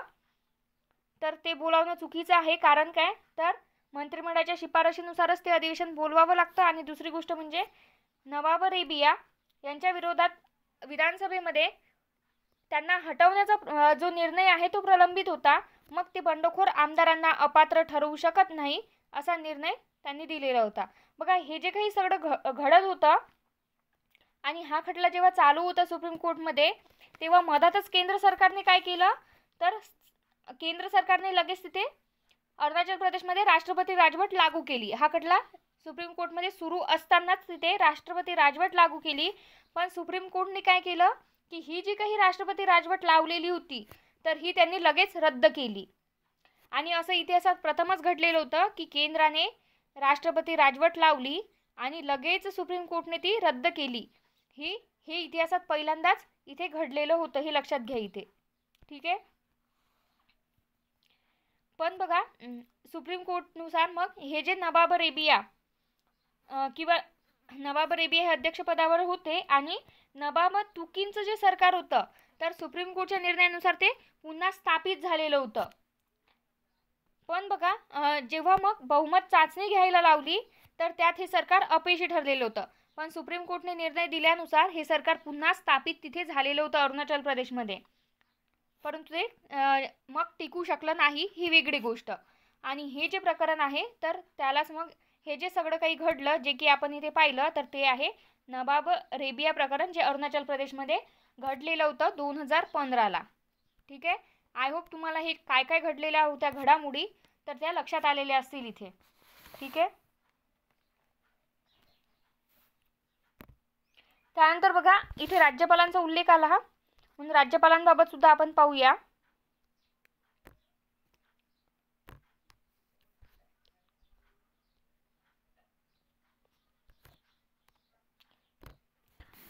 तर ते बोलावणं चुकीचं आहे कारण काय तर मंत्रिमंडळाच्या शिफारशीनुसारच ते अधिवेशन बोलवावं लागतं आणि दुसरी गोष्ट म्हणजे नवाब रेबिया यांच्या विरोधात विधानसभेमध्ये त्यांना हटवण्याचा जो निर्णय आहे तो प्रलंबित होता मग ते बंडखोर आमदारांना अपात्र ठरवू शकत नाही असा निर्णय त्यांनी दिलेला होता बघा हे जे काही सगळं घ घडत होतं आणि हा खटला जेव्हा चालू होता सुप्रीम कोर्टमध्ये तेव्हा मधातच केंद्र सरकारने काय केलं तर केंद्र सरकारने लगेच तिथे अरुणाचल प्रदेशमध्ये राष्ट्रपती राजवट लागू केली हा खटला सुप्रीम कोर्टमध्ये सुरू असतानाच तिथे राष्ट्रपती राजवट लागू केली पण सुप्रीम कोर्टने काय केलं की ही जी काही राष्ट्रपती राजवट लावलेली होती तर ही त्यांनी लगेच रद्द केली आणि असं इतिहासात प्रथमच घडलेलं होतं की केंद्राने राष्ट्रपती राजवट लावली आणि लगेच सुप्रीम कोर्टने ती रद्द केली ही हे इतिहासात पहिल्यांदाच इथे घडलेलं होतं हे लक्षात घ्या इथे ठीक आहे पण बघा सुप्रीम कोर्टनुसार मग हे जे नबाब रेबिया किंवा नवाब रेबी हे अध्यक्षपदावर होते आणि नवाब तुकींचं जे सरकार होतं तर सुप्रीम कोर्टच्या निर्णयानुसार ते पुन्हा स्थापित झालेलं होतं पण बघा जेव्हा मग बहुमत चाचणी घ्यायला लावली तर त्यात हे सरकार अपयशी ठरलेलं होतं पण सुप्रीम कोर्टने निर्णय दिल्यानुसार हे सरकार पुन्हा स्थापित तिथे झालेलं होतं अरुणाचल प्रदेशमध्ये परंतु ते मग टिकू शकलं नाही ही वेगळी गोष्ट आणि हे जे प्रकरण आहे तर त्यालाच मग हे जे सगळं काही घडलं जे की आपण इथे पाहिलं तर ते आहे नबाब रेबिया प्रकरण जे अरुणाचल प्रदेशमध्ये घडलेलं होतं दोन हजार पंधराला ठीक आहे आय होप तुम्हाला हे काय काय घडलेल्या होत्या घडामोडी तर त्या लक्षात आलेल्या असतील इथे ठीक आहे त्यानंतर बघा इथे राज्यपालांचा उल्लेख आला हा म्हणून राज्यपालांबाबत सुद्धा आपण पाहूया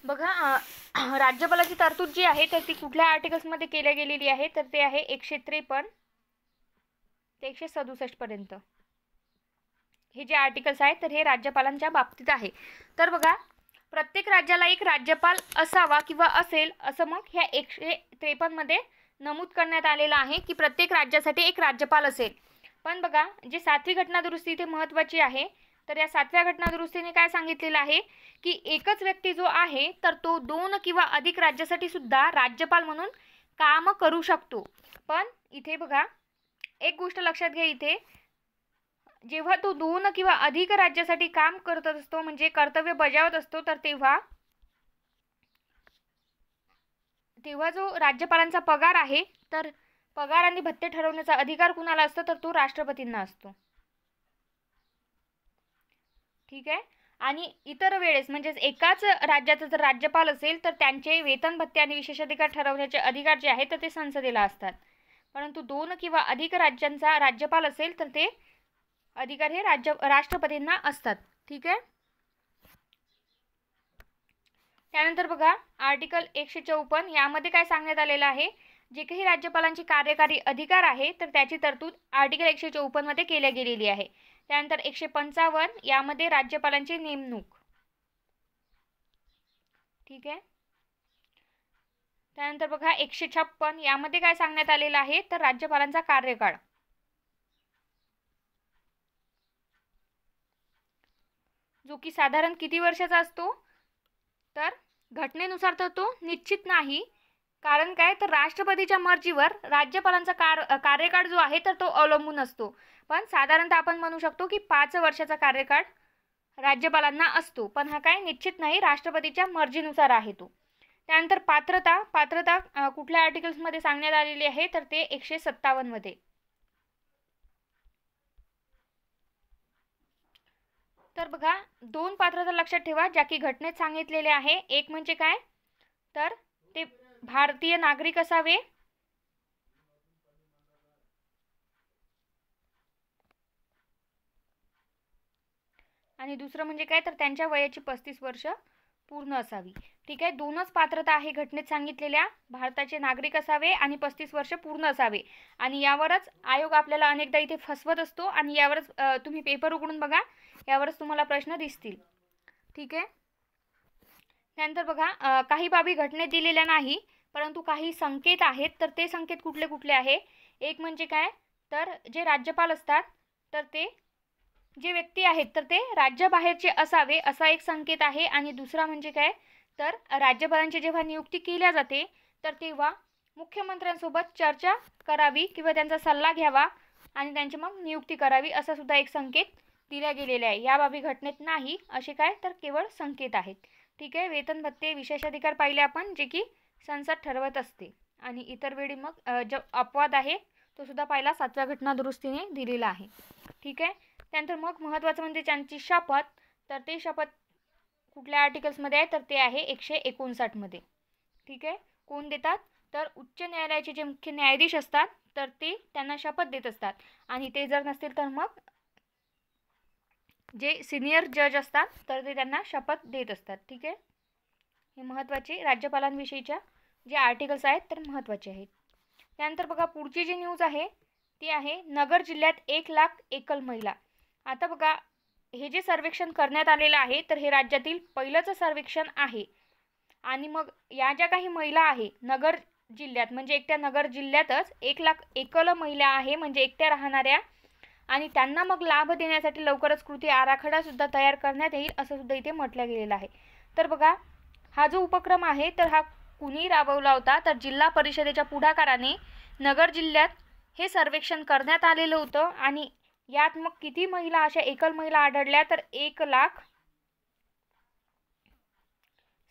बघा राज्यपालाची तरतूद जी आहे तर ती कुठल्या आर्टिकल्समध्ये केल्या गेलेली आहे तर ते आहे एकशे त्रेपन्न ते एकशे पर्यंत हे जे आर्टिकल्स आहेत तर हे राज्यपालांच्या बाबतीत आहे तर बघा प्रत्येक राज्याला एक राज्यपाल असावा किंवा असेल असं मग ह्या एकशे त्रेपन्नमध्ये नमूद करण्यात आलेलं आहे की प्रत्येक राज्यासाठी एक राज्यपाल असेल पण बघा जे सातवी घटना दुरुस्ती इथे महत्त्वाची आहे तर या सातव्या घटनादुरुस्तीने काय सांगितलेलं आहे की एकच व्यक्ती जो आहे तर तो दोन किंवा अधिक राज्यासाठी सुद्धा राज्यपाल म्हणून काम करू शकतो पण इथे बघा एक गोष्ट लक्षात घ्या इथे जेव्हा तो दोन किंवा अधिक राज्यासाठी काम करत असतो म्हणजे कर्तव्य बजावत असतो तर तेव्हा तेव्हा जो राज्यपालांचा पगार आहे तर पगार आणि भत्ते ठरवण्याचा अधिकार कुणाला असतो तर तो राष्ट्रपतींना असतो ठीक आहे आणि इतर वेळेस म्हणजेच एकाच राज्याचा जर राज्यपाल असेल तर त्यांचे वेतन भत्ते आणि विशेष अधिकार ठरवण्याचे अधिकार जे आहेत तर ते संसदेला असतात परंतु दोन किंवा अधिक राज्यांचा राज्यपाल असेल तर ते अधिकार हे राज्य राष्ट्रपतींना असतात ठीक आहे त्यानंतर बघा आर्टिकल एकशे चौपन्न यामध्ये काय सांगण्यात आलेलं आहे जे काही राज्यपालांची कार्यकारी अधिकार आहे तर त्याची तरतूद आर्टिकल एकशे चौपन्नमध्ये केल्या गेलेली आहे त्यानंतर एकशे पंचावन्न यामध्ये राज्यपालांची नेमणूक ठीक आहे त्यानंतर बघा एकशे छप्पन यामध्ये काय सांगण्यात आलेलं आहे तर राज्यपालांचा कार्यकाळ जो की साधारण किती वर्षाचा असतो तर घटनेनुसार तर तो निश्चित नाही कारण काय तर राष्ट्रपतीच्या मर्जीवर राज्यपालांचा कार कार्यकाळ जो आहे तर तो अवलंबून असतो पण साधारणतः आपण म्हणू शकतो की पाच वर्षाचा कार्यकाळ राज्यपालांना असतो पण हा काय निश्चित नाही राष्ट्रपतीच्या मर्जीनुसार आहे तो त्यानंतर पात्रता पात्रता कुठल्या आर्टिकल्समध्ये सांगण्यात आलेली आहे तर ते एकशे मध्ये तर बघा दोन पात्रता लक्षात ठेवा ज्या की घटनेत सांगितलेले आहे एक म्हणजे काय तर ते भारतीय नागरिक असावे आणि दुसरं म्हणजे काय तर त्यांच्या वयाची पस्तीस वर्ष पूर्ण असावी ठीक आहे दोनच पात्रता आहे घटनेत सांगितलेल्या भारताचे नागरिक असावे आणि पस्तीस वर्ष पूर्ण असावे आणि यावरच आयोग आपल्याला अनेकदा इथे फसवत असतो आणि यावरच तुम्ही पेपर उघडून बघा यावरच तुम्हाला प्रश्न दिसतील ठीक आहे त्यानंतर बघा काही बाबी घटनेत दिलेल्या नाही परंतु काही संकेत आहेत तर ते संकेत कुठले कुठले आहे एक म्हणजे काय तर जे राज्यपाल असतात तर ते जे व्यक्ती आहेत तर ते राज्याबाहेरचे असावे असा एक संकेत आहे आणि दुसरा म्हणजे काय तर राज्यपालांची जेव्हा नियुक्ती केल्या जाते तर तेव्हा मुख्यमंत्र्यांसोबत चर्चा करावी किंवा त्यांचा सल्ला घ्यावा आणि त्यांची मग नियुक्ती करावी असा सुद्धा एक संकेत दिल्या गेलेला आहे या बाबी घटनेत नाही असे काय तर केवळ संकेत आहेत ठीक आहे वेतन भत्ते विशेष अधिकार पाहिले आपण जे की संसद ठरवत असते आणि इतर वेळी मग जो अपवाद आहे तो सुद्धा पाहिला सातव्या घटना दुरुस्तीने दिलेला आहे ठीक आहे त्यानंतर मग महत्त्वाचं म्हणजे त्यांची शपथ तर ते शपथ कुठल्या आर्टिकल्समध्ये आहे तर ते आहे एकशे एकोणसाठमध्ये ठीक आहे कोण देतात तर उच्च न्यायालयाचे जे मुख्य न्यायाधीश असतात तर ते त्यांना शपथ देत असतात आणि ते जर नसतील तर मग जे सिनियर जज असतात तर ते त्यांना शपथ देत असतात ठीक आहे हे महत्त्वाचे राज्यपालांविषयीच्या जे आर्टिकल्स आहेत तर महत्त्वाचे आहेत त्यानंतर बघा पुढची जी न्यूज आहे ती आहे नगर जिल्ह्यात एक लाख एकल महिला आता बघा हे जे सर्वेक्षण करण्यात आलेलं आहे तर हे राज्यातील पहिलंच सर्वेक्षण आहे आणि मग या ज्या काही महिला आहे नगर जिल्ह्यात म्हणजे एकट्या नगर जिल्ह्यातच एक लाख एकल महिला आहे म्हणजे एकट्या राहणाऱ्या आणि त्यांना मग लाभ देण्यासाठी लवकरच कृती आराखडा सुद्धा तयार करण्यात येईल असं सुद्धा इथे म्हटलं गेलेलं आहे तर बघा हा जो उपक्रम आहे तर हा कुणी राबवला होता तर जिल्हा परिषदेच्या पुढाकाराने नगर जिल्ह्यात हे सर्वेक्षण करण्यात आलेलं होतं आणि यात मग किती महिला अशा एकल महिला आढळल्या तर एक लाख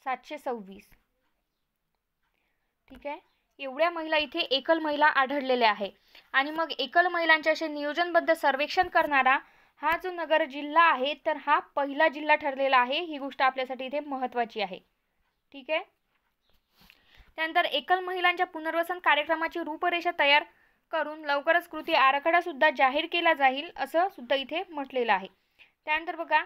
सातशे सव्वीस ठीक आहे एवढ्या महिला इथे एकल महिला आढळलेल्या आहे आणि मग एकल महिलांच्या असे नियोजनबद्ध सर्वेक्षण करणारा हा जो नगर जिल्हा आहे तर हा पहिला जिल्हा ठरलेला आहे ही गोष्ट आपल्यासाठी इथे महत्त्वाची आहे ठीक आहे त्यानंतर एकल महिलांच्या पुनर्वसन कार्यक्रमाची रूपरेषा तयार करून लवकरच कृती आराखडासुद्धा जाहीर केला जाईल असं सुद्धा इथे म्हटलेलं आहे त्यानंतर बघा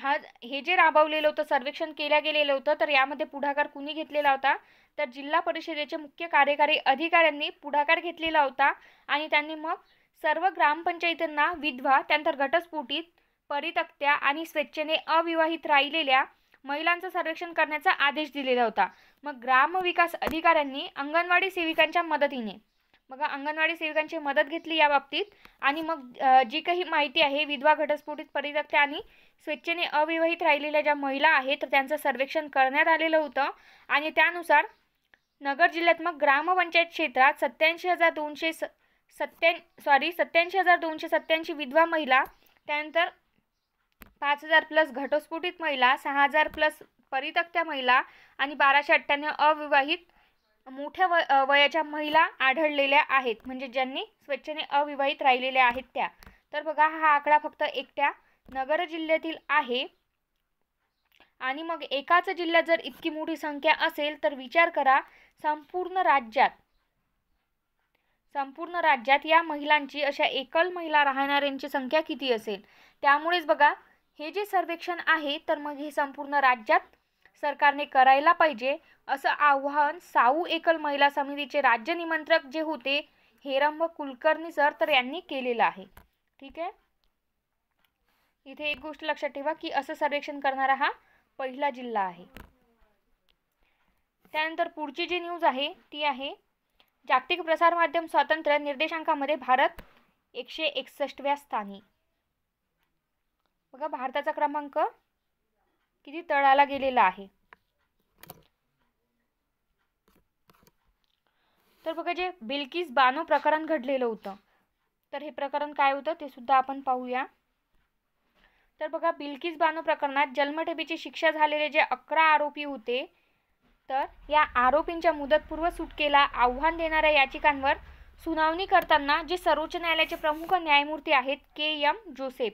हा हे जे राबवलेलं होतं सर्वेक्षण केलं गेलेलं होतं तर यामध्ये पुढाकार कुणी घेतलेला होता तर जिल्हा परिषदेचे मुख्य कार्यकारी अधिकाऱ्यांनी पुढाकार घेतलेला होता आणि त्यांनी मग सर्व ग्रामपंचायतींना विधवा त्यानंतर घटस्फोटीत परितक्त्या आणि स्वेच्छेने अविवाहित राहिलेल्या महिलांचं सर्वेक्षण करण्याचा आदेश दिलेला होता मग ग्रामविकास अधिकाऱ्यांनी अंगणवाडी सेविकांच्या मदतीने मग अंगणवाडी सेविकांची मदत घेतली या बाबतीत आणि मग जी काही माहिती आहे विधवा घटस्फोटित परित्यक्त्या आणि स्वेच्छेने अविवाहित राहिलेल्या ज्या महिला आहेत त्यांचं सर्वेक्षण करण्यात आलेलं होतं आणि त्यानुसार नगर जिल्ह्यात मग ग्रामपंचायत क्षेत्रात सत्याऐंशी हजार दोनशे स सत्या सॉरी सत्याऐंशी हजार दोनशे सत्याऐंशी विधवा महिला त्यानंतर पाच हजार प्लस घटस्फोटित महिला सहा हजार प्लस परितक्त्या महिला आणि बाराशे अठ्ठ्याण्णव अविवाहित मोठ्या व वयाच्या महिला आढळलेल्या आहेत म्हणजे ज्यांनी स्वेच्छेने अविवाहित राहिलेल्या आहेत त्या तर बघा हा आकडा फक्त एकट्या नगर जिल्ह्यातील आहे आणि मग एकाच जिल्ह्यात जर इतकी मोठी संख्या असेल तर विचार करा संपूर्ण राज्यात संपूर्ण राज्यात या महिलांची अशा एकल महिला राहणाऱ्यांची संख्या किती असेल त्यामुळेच बघा हे जे सर्वेक्षण आहे तर मग हे संपूर्ण राज्यात सरकारने करायला पाहिजे असं आव्हान साऊ एकल महिला समितीचे राज्य निमंत्रक जे होते हेरंब कुलकर्णी सर तर यांनी केलेलं आहे ठीक आहे इथे एक गोष्ट लक्षात ठेवा की असं सर्वेक्षण करणारा हा पहिला जिल्हा आहे त्यानंतर पुढची जी न्यूज आहे ती आहे जागतिक प्रसार माध्यम स्वातंत्र्य निर्देशांकामध्ये भारत एकशे एकसष्टव्या स्थानी बघा भारताचा क्रमांक किती तळाला गेलेला आहे तर बघा जे बिल्किस बानो प्रकरण घडलेलं होतं तर हे प्रकरण काय होतं ते सुद्धा आपण पाहूया तर बघा बिल्किस बानो प्रकरणात जन्मठेपीची शिक्षा झालेले जे अकरा आरोपी होते तर या आरोपींच्या मुदतपूर्व सुटकेला आव्हान देणाऱ्या याचिकांवर सुनावणी करताना जे सर्वोच्च न्यायालयाचे प्रमुख न्यायमूर्ती आहेत के एम जोसेफ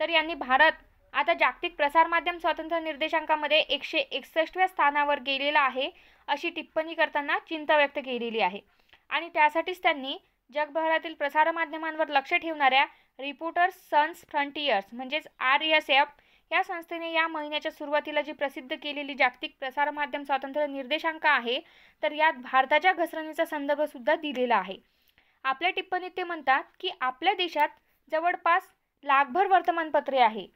तर यांनी भारत आता जागतिक प्रसारमाध्यम स्वातंत्र्य निर्देशांकामध्ये एकशे एकसष्टव्या स्थानावर गेलेला आहे अशी टिप्पणी करताना चिंता व्यक्त केलेली आहे आणि त्यासाठीच त्यांनी जगभरातील प्रसारमाध्यमांवर लक्ष ठेवणाऱ्या रिपोर्टर्स सन्स फ्रंटियर्स म्हणजेच आर एस एफ या संस्थेने या महिन्याच्या सुरुवातीला जी प्रसिद्ध केलेली जागतिक प्रसारमाध्यम स्वातंत्र्य निर्देशांक आहे तर यात भारताच्या घसरणीचा संदर्भसुद्धा दिलेला आहे आपल्या टिप्पणीत ते म्हणतात की आपल्या देशात जवळपास लाखभर वर्तमानपत्रे आहे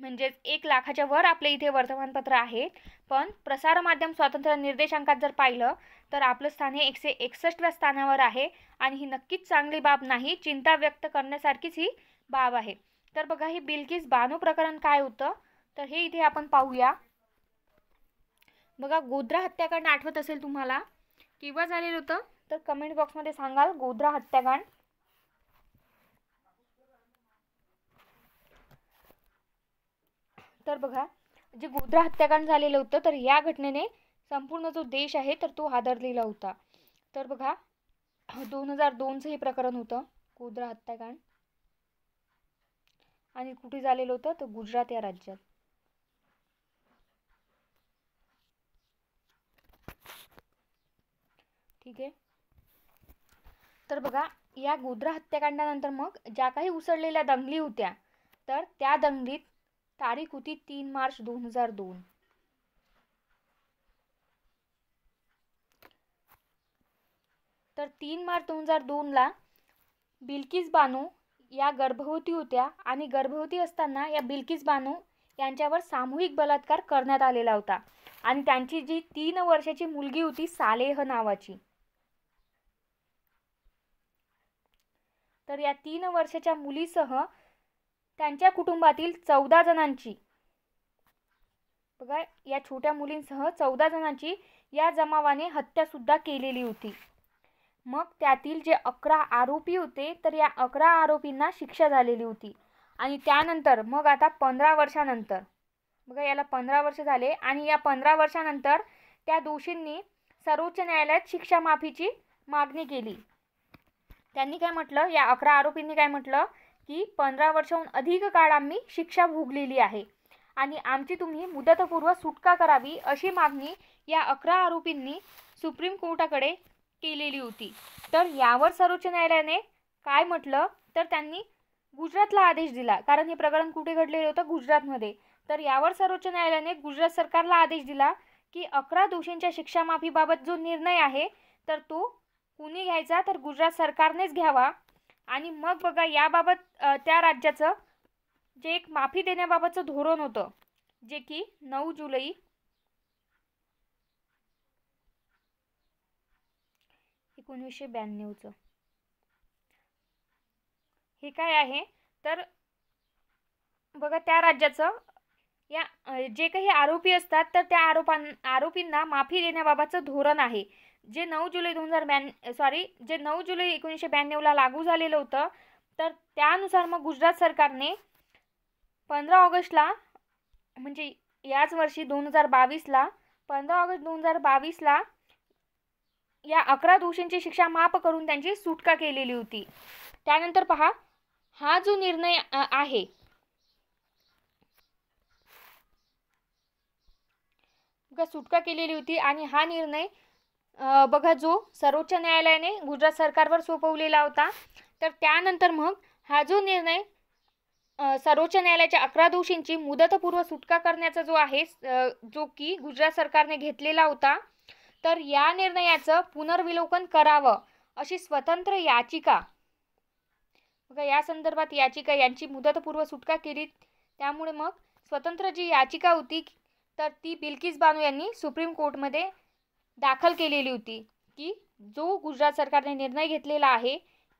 म्हणजेच एक लाखाच्या वर आपले इथे वर्तमानपत्र आहे पण प्रसारमाध्यम स्वातंत्र्य निर्देशांकात जर पाहिलं तर आपलं स्थान हे एकशे एकसष्टव्या स्थानावर आहे आणि ही नक्कीच चांगली बाब नाही चिंता व्यक्त करण्यासारखीच ही बाब आहे तर बघा हे बिलकीस बानू प्रकरण काय होतं तर हे इथे आपण पाहूया बघा गोद्रा हत्याकांड आठवत असेल तुम्हाला केव्हा झालेलं होतं तर कमेंट बॉक्समध्ये सांगाल गोद्रा हत्याकांड तर बघा जे गोध्रा हत्याकांड झालेलं होतं तर या घटनेने संपूर्ण जो देश आहे तर तो हादरलेला होता तर बघा दोन हजार दोनचं हे प्रकरण होतं गोध्रा हत्याकांड आणि कुठे झालेलं होतं तर गुजरात या राज्यात ठीक आहे तर बघा या गोध्रा हत्याकांडानंतर मग ज्या काही उसळलेल्या दंगली होत्या तर त्या दंगलीत तारीख होती तीन मार्च दोन हजार दोन तर तीन मार्च दोन हजार दोनला बिल्किस बानू या गर्भवती होत्या आणि गर्भवती असताना या बिल्किस बानू यांच्यावर सामूहिक बलात्कार करण्यात आलेला होता आणि त्यांची जी तीन वर्षाची मुलगी होती सालेह नावाची तर या तीन वर्षाच्या मुलीसह त्यांच्या कुटुंबातील चौदा जणांची बघा या छोट्या मुलींसह चौदा जणांची या जमावाने हत्यासुद्धा केलेली होती मग त्यातील जे अकरा आरोपी होते तर या अकरा आरोपींना शिक्षा झालेली होती आणि त्यानंतर मग आता पंधरा वर्षानंतर बघा याला पंधरा वर्ष झाले आणि या पंधरा वर्षानंतर त्या दोषींनी सर्वोच्च न्यायालयात शिक्षामाफीची मागणी केली त्यांनी काय म्हटलं या अकरा आरोपींनी काय म्हटलं की पंधरा वर्षाहून अधिक काळ आम्ही शिक्षा भोगलेली आहे आणि आमची तुम्ही मुदतपूर्व सुटका करावी अशी मागणी या अकरा आरोपींनी सुप्रीम कोर्टाकडे केलेली होती तर यावर सर्वोच्च न्यायालयाने काय म्हटलं तर त्यांनी गुजरातला आदेश दिला कारण हे प्रकरण कुठे घडलेलं होतं गुजरातमध्ये तर यावर सर्वोच्च न्यायालयाने गुजरात सरकारला आदेश दिला की अकरा दोषींच्या शिक्षामाफीबाबत जो निर्णय आहे तर तो कुणी घ्यायचा तर गुजरात सरकारनेच घ्यावा आणि मग बघा याबाबत त्या राज्याचं जे एक माफी देण्याबाबतचं धोरण होतं जे की नऊ जुलै एकोणीसशे च हे काय आहे तर बघा त्या राज्याचं या जे काही आरोपी असतात तर त्या आरोपां आरोपींना माफी देण्याबाबतचं धोरण आहे जे नऊ जुलै दोन हजार ब्या सॉरी जे नऊ जुलै एकोणीसशे ब्याण्णवला लागू झालेलं होतं तर त्यानुसार मग गुजरात सरकारने पंधरा ऑगस्टला म्हणजे याच वर्षी दोन हजार बावीसला पंधरा ऑगस्ट दोन हजार बावीसला या अकरा दोषींची शिक्षा माफ करून त्यांची सुटका केलेली होती त्यानंतर पहा हा जो निर्णय आहे सुटका केलेली होती आणि हा निर्णय बघा जो सर्वोच्च न्यायालयाने गुजरात सरकारवर सोपवलेला होता तर त्यानंतर मग हा जो निर्णय सर्वोच्च न्यायालयाच्या अकरा दोषींची मुदतपूर्व सुटका करण्याचा जो आहे जो की गुजरात सरकारने घेतलेला होता तर या निर्णयाचं पुनर्विलोकन करावं अशी स्वतंत्र याचिका बघा या संदर्भात याचिका यांची मुदतपूर्व सुटका केली त्यामुळे मग स्वतंत्र जी याचिका होती तर ती बिल्किस बानू यांनी सुप्रीम कोर्टमध्ये दाखल केलेली होती की जो गुजरात सरकारने निर्णय घेतलेला आहे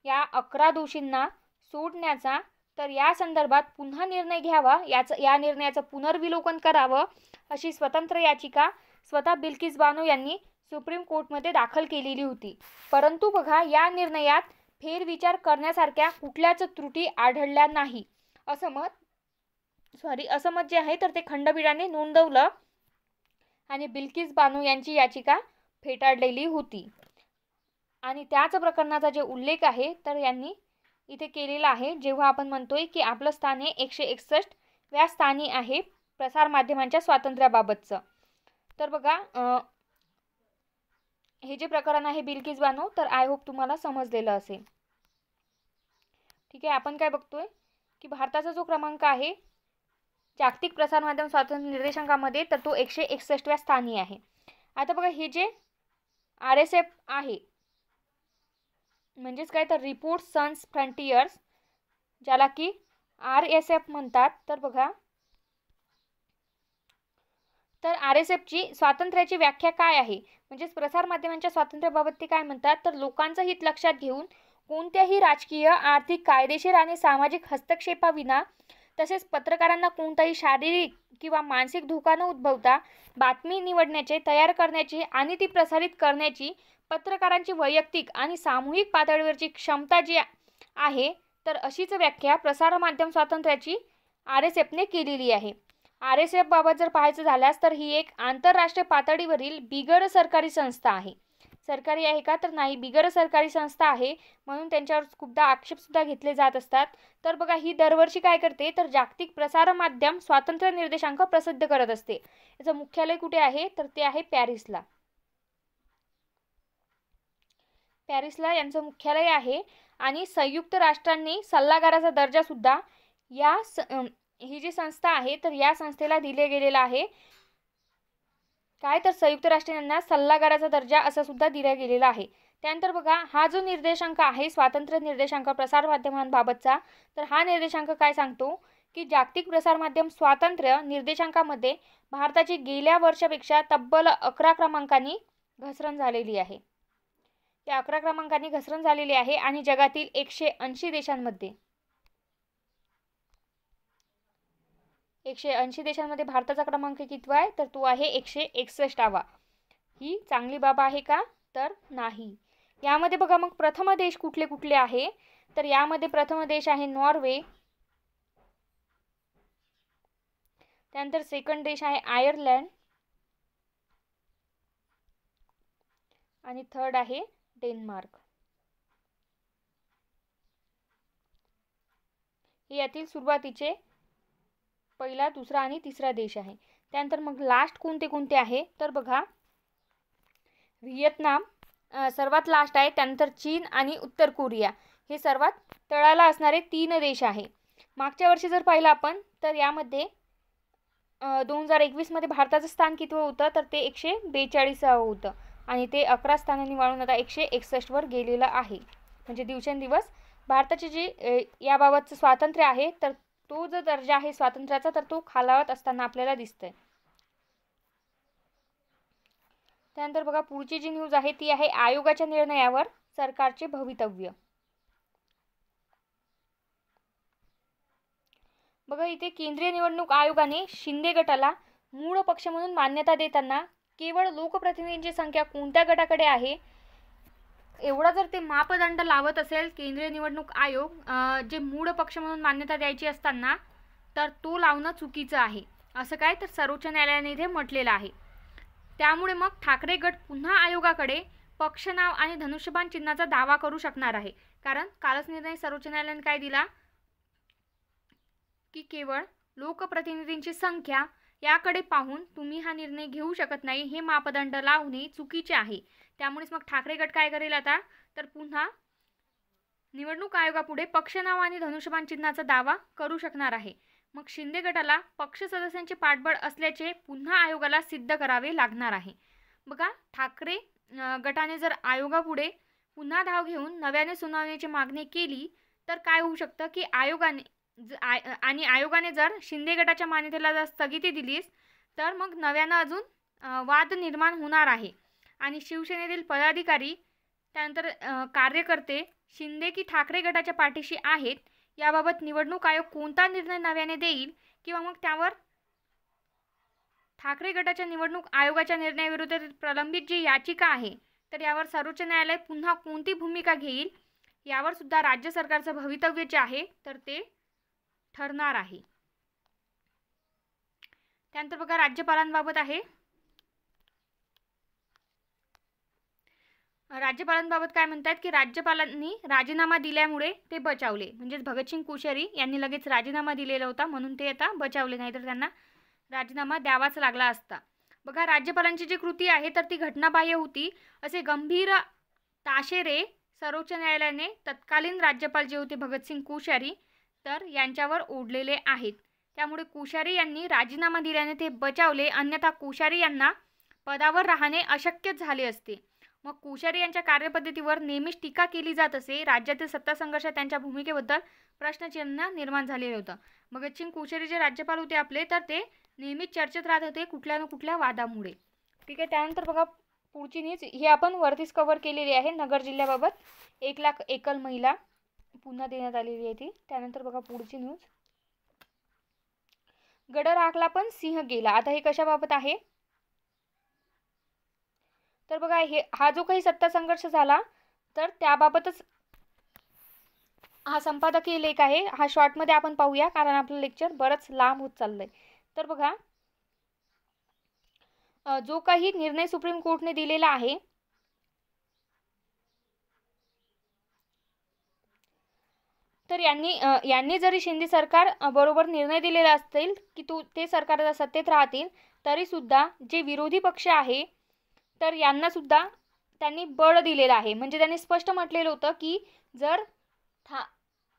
या अकरा दोषींना सोडण्याचा तर या संदर्भात पुन्हा निर्णय घ्यावा याचं या निर्णयाचं पुनर्विलोकन करावं अशी स्वतंत्र याचिका स्वतः बिल्किस बानो यांनी सुप्रीम कोर्टमध्ये दाखल केलेली होती परंतु बघा या निर्णयात फेरविचार करण्यासारख्या कुठल्याच त्रुटी आढळल्या नाही असं मत सॉरी असं मत जे आहे तर ते खंडपीठाने नोंदवलं आणि बिल्किस बानू यांची याचिका फेटाळलेली होती आणि त्याच प्रकरणाचा जे उल्लेख आहे तर यांनी इथे केलेला आहे जेव्हा आपण म्हणतोय की आपलं स्थान हे एकशे एकसष्ट व्या स्थानी आहे प्रसारमाध्यमांच्या स्वातंत्र्याबाबतचं तर बघा हे जे प्रकरण आहे बिल्किस बानू तर आय होप तुम्हाला समजलेलं असेल ठीक आहे आपण काय बघतोय की भारताचा जो क्रमांक आहे जागतिक प्रसारमाध्यम स्वातंत्र्य निर्देशांकामध्ये तर तो एकशे एकसष्टव्या स्थानी आहे आता बघा हे जे आर एस एफ आहे म्हणजेच काय तर रिपोर्ट सन्स फ्रंटियर्स ज्याला की आर एस एफ म्हणतात तर बघा तर आर एस एफची स्वातंत्र्याची व्याख्या काय आहे म्हणजेच प्रसारमाध्यमांच्या स्वातंत्र्याबाबत ते काय म्हणतात तर लोकांचं हित लक्षात घेऊन कोणत्याही राजकीय आर्थिक कायदेशीर आणि सामाजिक हस्तक्षेपाविना तसेच पत्रकारांना कोणताही शारीरिक किंवा मानसिक धोका न उद्भवता बातमी निवडण्याचे तयार करण्याची आणि ती प्रसारित करण्याची पत्रकारांची वैयक्तिक आणि सामूहिक पातळीवरची क्षमता जी आहे तर अशीच व्याख्या प्रसारमाध्यम स्वातंत्र्याची आर एस एफने केलेली आहे आर एस एफबाबत जर पाहायचं झाल्यास तर ही एक आंतरराष्ट्रीय पातळीवरील बिगर सरकारी संस्था आहे सरकारी आहे का तर नाही बिगर सरकारी संस्था आहे म्हणून त्यांच्यावर खूपदा आक्षेपसुद्धा घेतले जात असतात तर बघा ही दरवर्षी काय करते तर जागतिक प्रसार माध्यम स्वातंत्र्य निर्देशांक प्रसिद्ध करत असते याचं मुख्यालय कुठे आहे तर ते आहे पॅरिसला पॅरिसला यांचं मुख्यालय आहे आणि संयुक्त राष्ट्रांनी सल्लागाराचा दर्जासुद्धा या ही जी संस्था आहे तर या संस्थेला दिले गेलेला आहे काय तर संयुक्त राष्ट्रांना सल्लागाराचा दर्जा असं सुद्धा दिला गेलेला आहे त्यानंतर बघा हा जो निर्देशांक आहे स्वातंत्र्य निर्देशांक प्रसारमाध्यमांबाबतचा तर हा निर्देशांक काय सांगतो की जागतिक प्रसारमाध्यम स्वातंत्र्य निर्देशांकामध्ये भारताची गेल्या वर्षापेक्षा तब्बल अकरा क्रमांकांनी घसरण झालेली आहे त्या अकरा क्रमांकांनी घसरण झालेली आहे आणि जगातील एकशे ऐंशी देशांमध्ये एकशे ऐंशी देशांमध्ये भारताचा क्रमांक कितवा आहे तर तो आहे एकशे एकसष्टावा ही चांगली बाब आहे का तर नाही यामध्ये बघा मग प्रथम देश कुठले कुठले आहे तर यामध्ये प्रथम देश आहे नॉर्वे त्यानंतर सेकंड देश आहे आयर्लंड आणि थर्ड आहे डेन्मार्क हे यातील सुरुवातीचे पहिला दुसरा आणि तिसरा देश आहे त्यानंतर मग लास्ट कोणते कोणते आहे तर बघा व्हिएतनाम सर्वात लास्ट आहे त्यानंतर चीन आणि उत्तर कोरिया हे सर्वात तळाला असणारे तीन देश आहे मागच्या वर्षी जर पाहिलं आपण तर यामध्ये दोन हजार एकवीसमध्ये भारताचं स्थान कितवं होतं तर ते एकशे बेचाळीसावं होतं आणि ते अकरा स्थानांनी वाढून आता एकशे एकसष्टवर गेलेलं आहे म्हणजे दिवसेंदिवस भारताचे जे याबाबतचं स्वातंत्र्य आहे तर तो जो दर्जा आहे स्वातंत्र्याचा तर तो खालावत असताना आपल्याला दिसतंय त्यानंतर बघा पुढची जी न्यूज आहे ती आहे आयोगाच्या निर्णयावर सरकारचे भवितव्य बघा इथे केंद्रीय निवडणूक आयोगाने शिंदे गटाला मूळ पक्ष म्हणून मान्यता देताना केवळ लोकप्रतिनिधींची संख्या कोणत्या गटाकडे आहे एवढा जर ते मापदंड लावत असेल केंद्रीय निवडणूक आयोग जे मूळ पक्ष म्हणून मान्यता द्यायची असताना तर तो लावणं चुकीचं आहे असं काय तर सर्वोच्च न्यायालयाने इथे म्हटलेलं आहे त्यामुळे मग ठाकरे गट पुन्हा आयोगाकडे पक्ष नाव आणि धनुष्यबाण चिन्हाचा दावा करू शकणार आहे कारण कालच निर्णय सर्वोच्च न्यायालयाने काय दिला की केवळ लोकप्रतिनिधींची संख्या याकडे पाहून तुम्ही हा निर्णय घेऊ शकत नाही हे मापदंड लावणे चुकीचे आहे त्यामुळेच मग ठाकरे गट काय करेल आता तर पुन्हा निवडणूक आयोगापुढे पक्ष नाव आणि धनुष्यबाण चिन्हाचा दावा करू शकणार आहे मग शिंदे गटाला पक्ष सदस्यांचे पाठबळ असल्याचे पुन्हा आयोगाला सिद्ध करावे लागणार आहे बघा ठाकरे गटाने जर आयोगापुढे पुन्हा धाव घेऊन नव्याने सुनावण्याची मागणी केली तर काय होऊ शकतं की आयोगाने आय आणि आयोगाने जर शिंदे गटाच्या मान्यतेला जर स्थगिती दिलीस तर मग नव्यानं अजून वाद निर्माण होणार आहे आणि शिवसेनेतील पदाधिकारी त्यानंतर कार्यकर्ते शिंदे की ठाकरे गटाच्या पाठीशी आहेत याबाबत निवडणूक आयोग कोणता निर्णय नव्याने देईल किंवा मग त्यावर ठाकरे गटाच्या निवडणूक आयोगाच्या निर्णयाविरुद्ध प्रलंबित जी याचिका आहे तर यावर सर्वोच्च न्यायालय पुन्हा कोणती भूमिका घेईल यावर सुद्धा राज्य सरकारचं भवितव्य जे आहे तर ते ठरणार आहे त्यानंतर बघा राज्यपालांबाबत आहे राज्यपालांबाबत काय म्हणतात की राज्यपालांनी राजीनामा दिल्यामुळे ते बचावले म्हणजेच भगतसिंग कोश्यारी यांनी लगेच राजीनामा दिलेला होता म्हणून ते आता बचावले नाही तर त्यांना राजीनामा द्यावाच लागला असता बघा राज्यपालांची जी कृती आहे तर ती घटनाबाह्य होती असे गंभीर ताशेरे सर्वोच्च न्यायालयाने तत्कालीन राज्यपाल जे होते भगतसिंग कोश्यारी तर यांच्यावर ओढलेले आहेत त्यामुळे कोश्यारी यांनी राजीनामा दिल्याने ते बचावले अन्यथा कोश्यारी यांना पदावर राहणे अशक्यच झाले असते मग कोश्यारी यांच्या कार्यपद्धतीवर नेहमीच टीका केली जात असे राज्यातील सत्ता संघर्षात त्यांच्या भूमिकेबद्दल प्रश्नचिन्ह निर्माण झालेलं होतं भगतसिंग कोश्यारी जे राज्यपाल होते आपले तर ते नेहमीच चर्चेत राहत होते कुठल्या ना कुठल्या वादामुळे ठीक आहे त्यानंतर बघा पुढची न्यूज ही आपण वरतीच कव्हर केलेली आहे नगर जिल्ह्याबाबत एक लाख एकल महिला पुन्हा देण्यात आलेली आहे ती त्यानंतर बघा पुढची न्यूज गडर पण सिंह गेला आता हे कशाबाबत आहे तर बघा हे हा जो काही सत्ता संघर्ष झाला तर त्याबाबतच हा संपादकीय लेख आहे हा शॉर्टमध्ये आपण पाहूया कारण आपलं लेक्चर बरंच लांब होत चाललंय तर बघा जो काही निर्णय सुप्रीम कोर्टने दिलेला आहे तर यांनी यांनी जरी शिंदे सरकार बरोबर निर्णय दिलेला असतील की तू ते सरकार सत्तेत राहतील तरीसुद्धा जे विरोधी पक्ष आहे तर यांनासुद्धा त्यांनी बळ दिलेलं आहे म्हणजे त्यांनी स्पष्ट म्हटलेलं होतं की जर ठा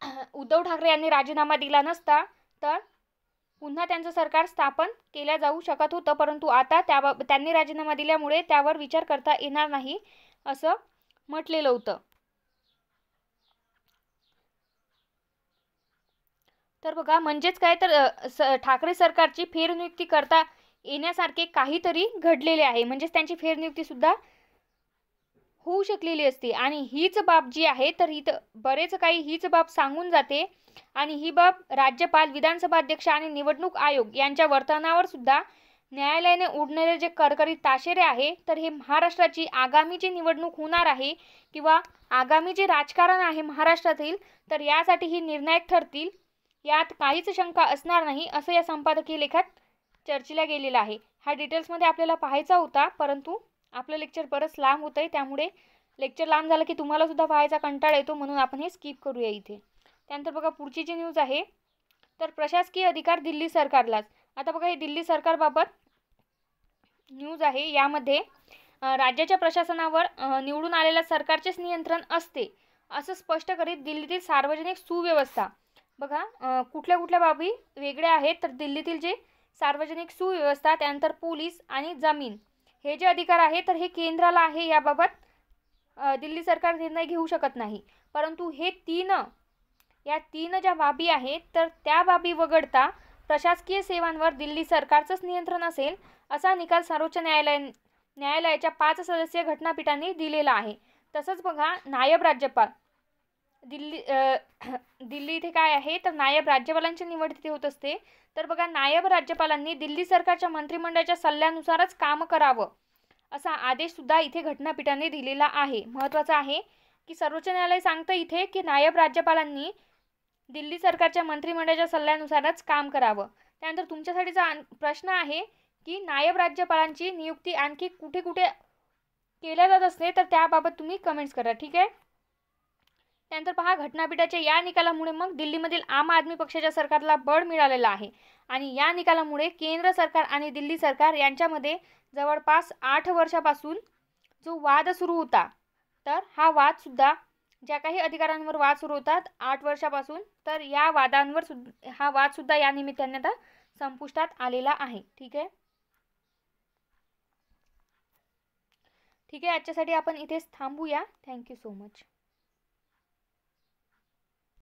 उद्धव ठाकरे यांनी राजीनामा दिला नसता तर पुन्हा त्यांचं सरकार स्थापन केलं जाऊ शकत होतं परंतु आता त्यांनी राजीनामा दिल्यामुळे त्यावर विचार करता येणार नाही असं म्हटलेलं होतं तर बघा म्हणजेच काय तर ठाकरे सरकारची फेरनियुक्ती करता येण्यासारखे काहीतरी घडलेले आहे म्हणजेच त्यांची सुद्धा होऊ शकलेली असते आणि हीच बाब जी आहे तर ही बरेच काही हीच बाब सांगून जाते आणि ही बाब राज्यपाल विधानसभा अध्यक्ष आणि निवडणूक आयोग यांच्या वर्तनावर सुद्धा न्यायालयाने उडणारे जे करकरी ताशेरे आहे तर हे महाराष्ट्राची आगामी जी निवडणूक होणार आहे किंवा आगामी जे राजकारण आहे महाराष्ट्रातील तर यासाठी ही निर्णायक ठरतील यात काहीच शंका असणार नाही असं या संपादकीय लेखात चर्चेला गेलेला आहे हा डिटेल्समध्ये आपल्याला पाहायचा होता परंतु आपलं लेक्चर बरंच लांब होतं आहे त्यामुळे लेक्चर लांब झालं की तुम्हाला सुद्धा पाहायचा कंटाळा येतो म्हणून आपण हे स्किप करूया इथे त्यानंतर बघा पुढची जी न्यूज आहे तर प्रशासकीय अधिकार दिल्ली सरकारलाच आता बघा हे दिल्ली सरकारबाबत न्यूज आहे यामध्ये राज्याच्या प्रशासनावर निवडून आलेल्या सरकारचेच नियंत्रण असते असं स्पष्ट करीत दिल्लीतील सार्वजनिक सुव्यवस्था बघा कुठल्या कुठल्या बाबी वेगळ्या आहेत तर दिल्लीतील जे सार्वजनिक सुव्यवस्था त्यानंतर पोलीस आणि जमीन हे जे अधिकार आहे तर हे केंद्राला आहे याबाबत दिल्ली सरकार निर्णय घेऊ शकत नाही परंतु हे तीन या तीन ज्या बाबी आहेत तर त्या बाबी वगळता प्रशासकीय सेवांवर दिल्ली सरकारचंच नियंत्रण असेल असा निकाल सर्वोच्च न्यायालय न्यायालयाच्या पाच सदस्यीय घटनापीठाने दिलेला आहे तसंच बघा नायब राज्यपाल दिल्ली दिल्ली इथे काय आहे तर नायब राज्यपालांची निवड तिथे होत असते तर बघा नायब राज्यपालांनी दिल्ली सरकारच्या मंत्रिमंडळाच्या सल्ल्यानुसारच काम करावं असा आदेशसुद्धा इथे घटनापीठाने दिलेला आहे महत्त्वाचा आहे की सर्वोच्च न्यायालय सांगतं इथे की नायब राज्यपालांनी दिल्ली सरकारच्या मंत्रिमंडळाच्या सल्ल्यानुसारच काम करावं त्यानंतर तुमच्यासाठीचा प्रश्न आहे की नायब राज्यपालांची नियुक्ती आणखी कुठे कुठे केल्या जात असते तर त्याबाबत तुम्ही कमेंट्स करा ठीक आहे त्यानंतर पहा घटनापीठाच्या या निकालामुळे मग दिल्लीमधील आम आदमी पक्षाच्या सरकारला बळ मिळालेलं आहे आणि या निकालामुळे केंद्र सरकार आणि दिल्ली सरकार यांच्यामध्ये जवळपास आठ वर्षापासून जो वाद सुरू होता तर हा वादसुद्धा ज्या काही अधिकारांवर वाद सुरू होतात आठ वर्षापासून तर या वादांवर सुद्धा हा वादसुद्धा या निमित्ताने आता संपुष्टात आलेला आहे ठीक आहे ठीक आहे आजच्यासाठी आपण इथेच थांबूया थँक्यू सो मच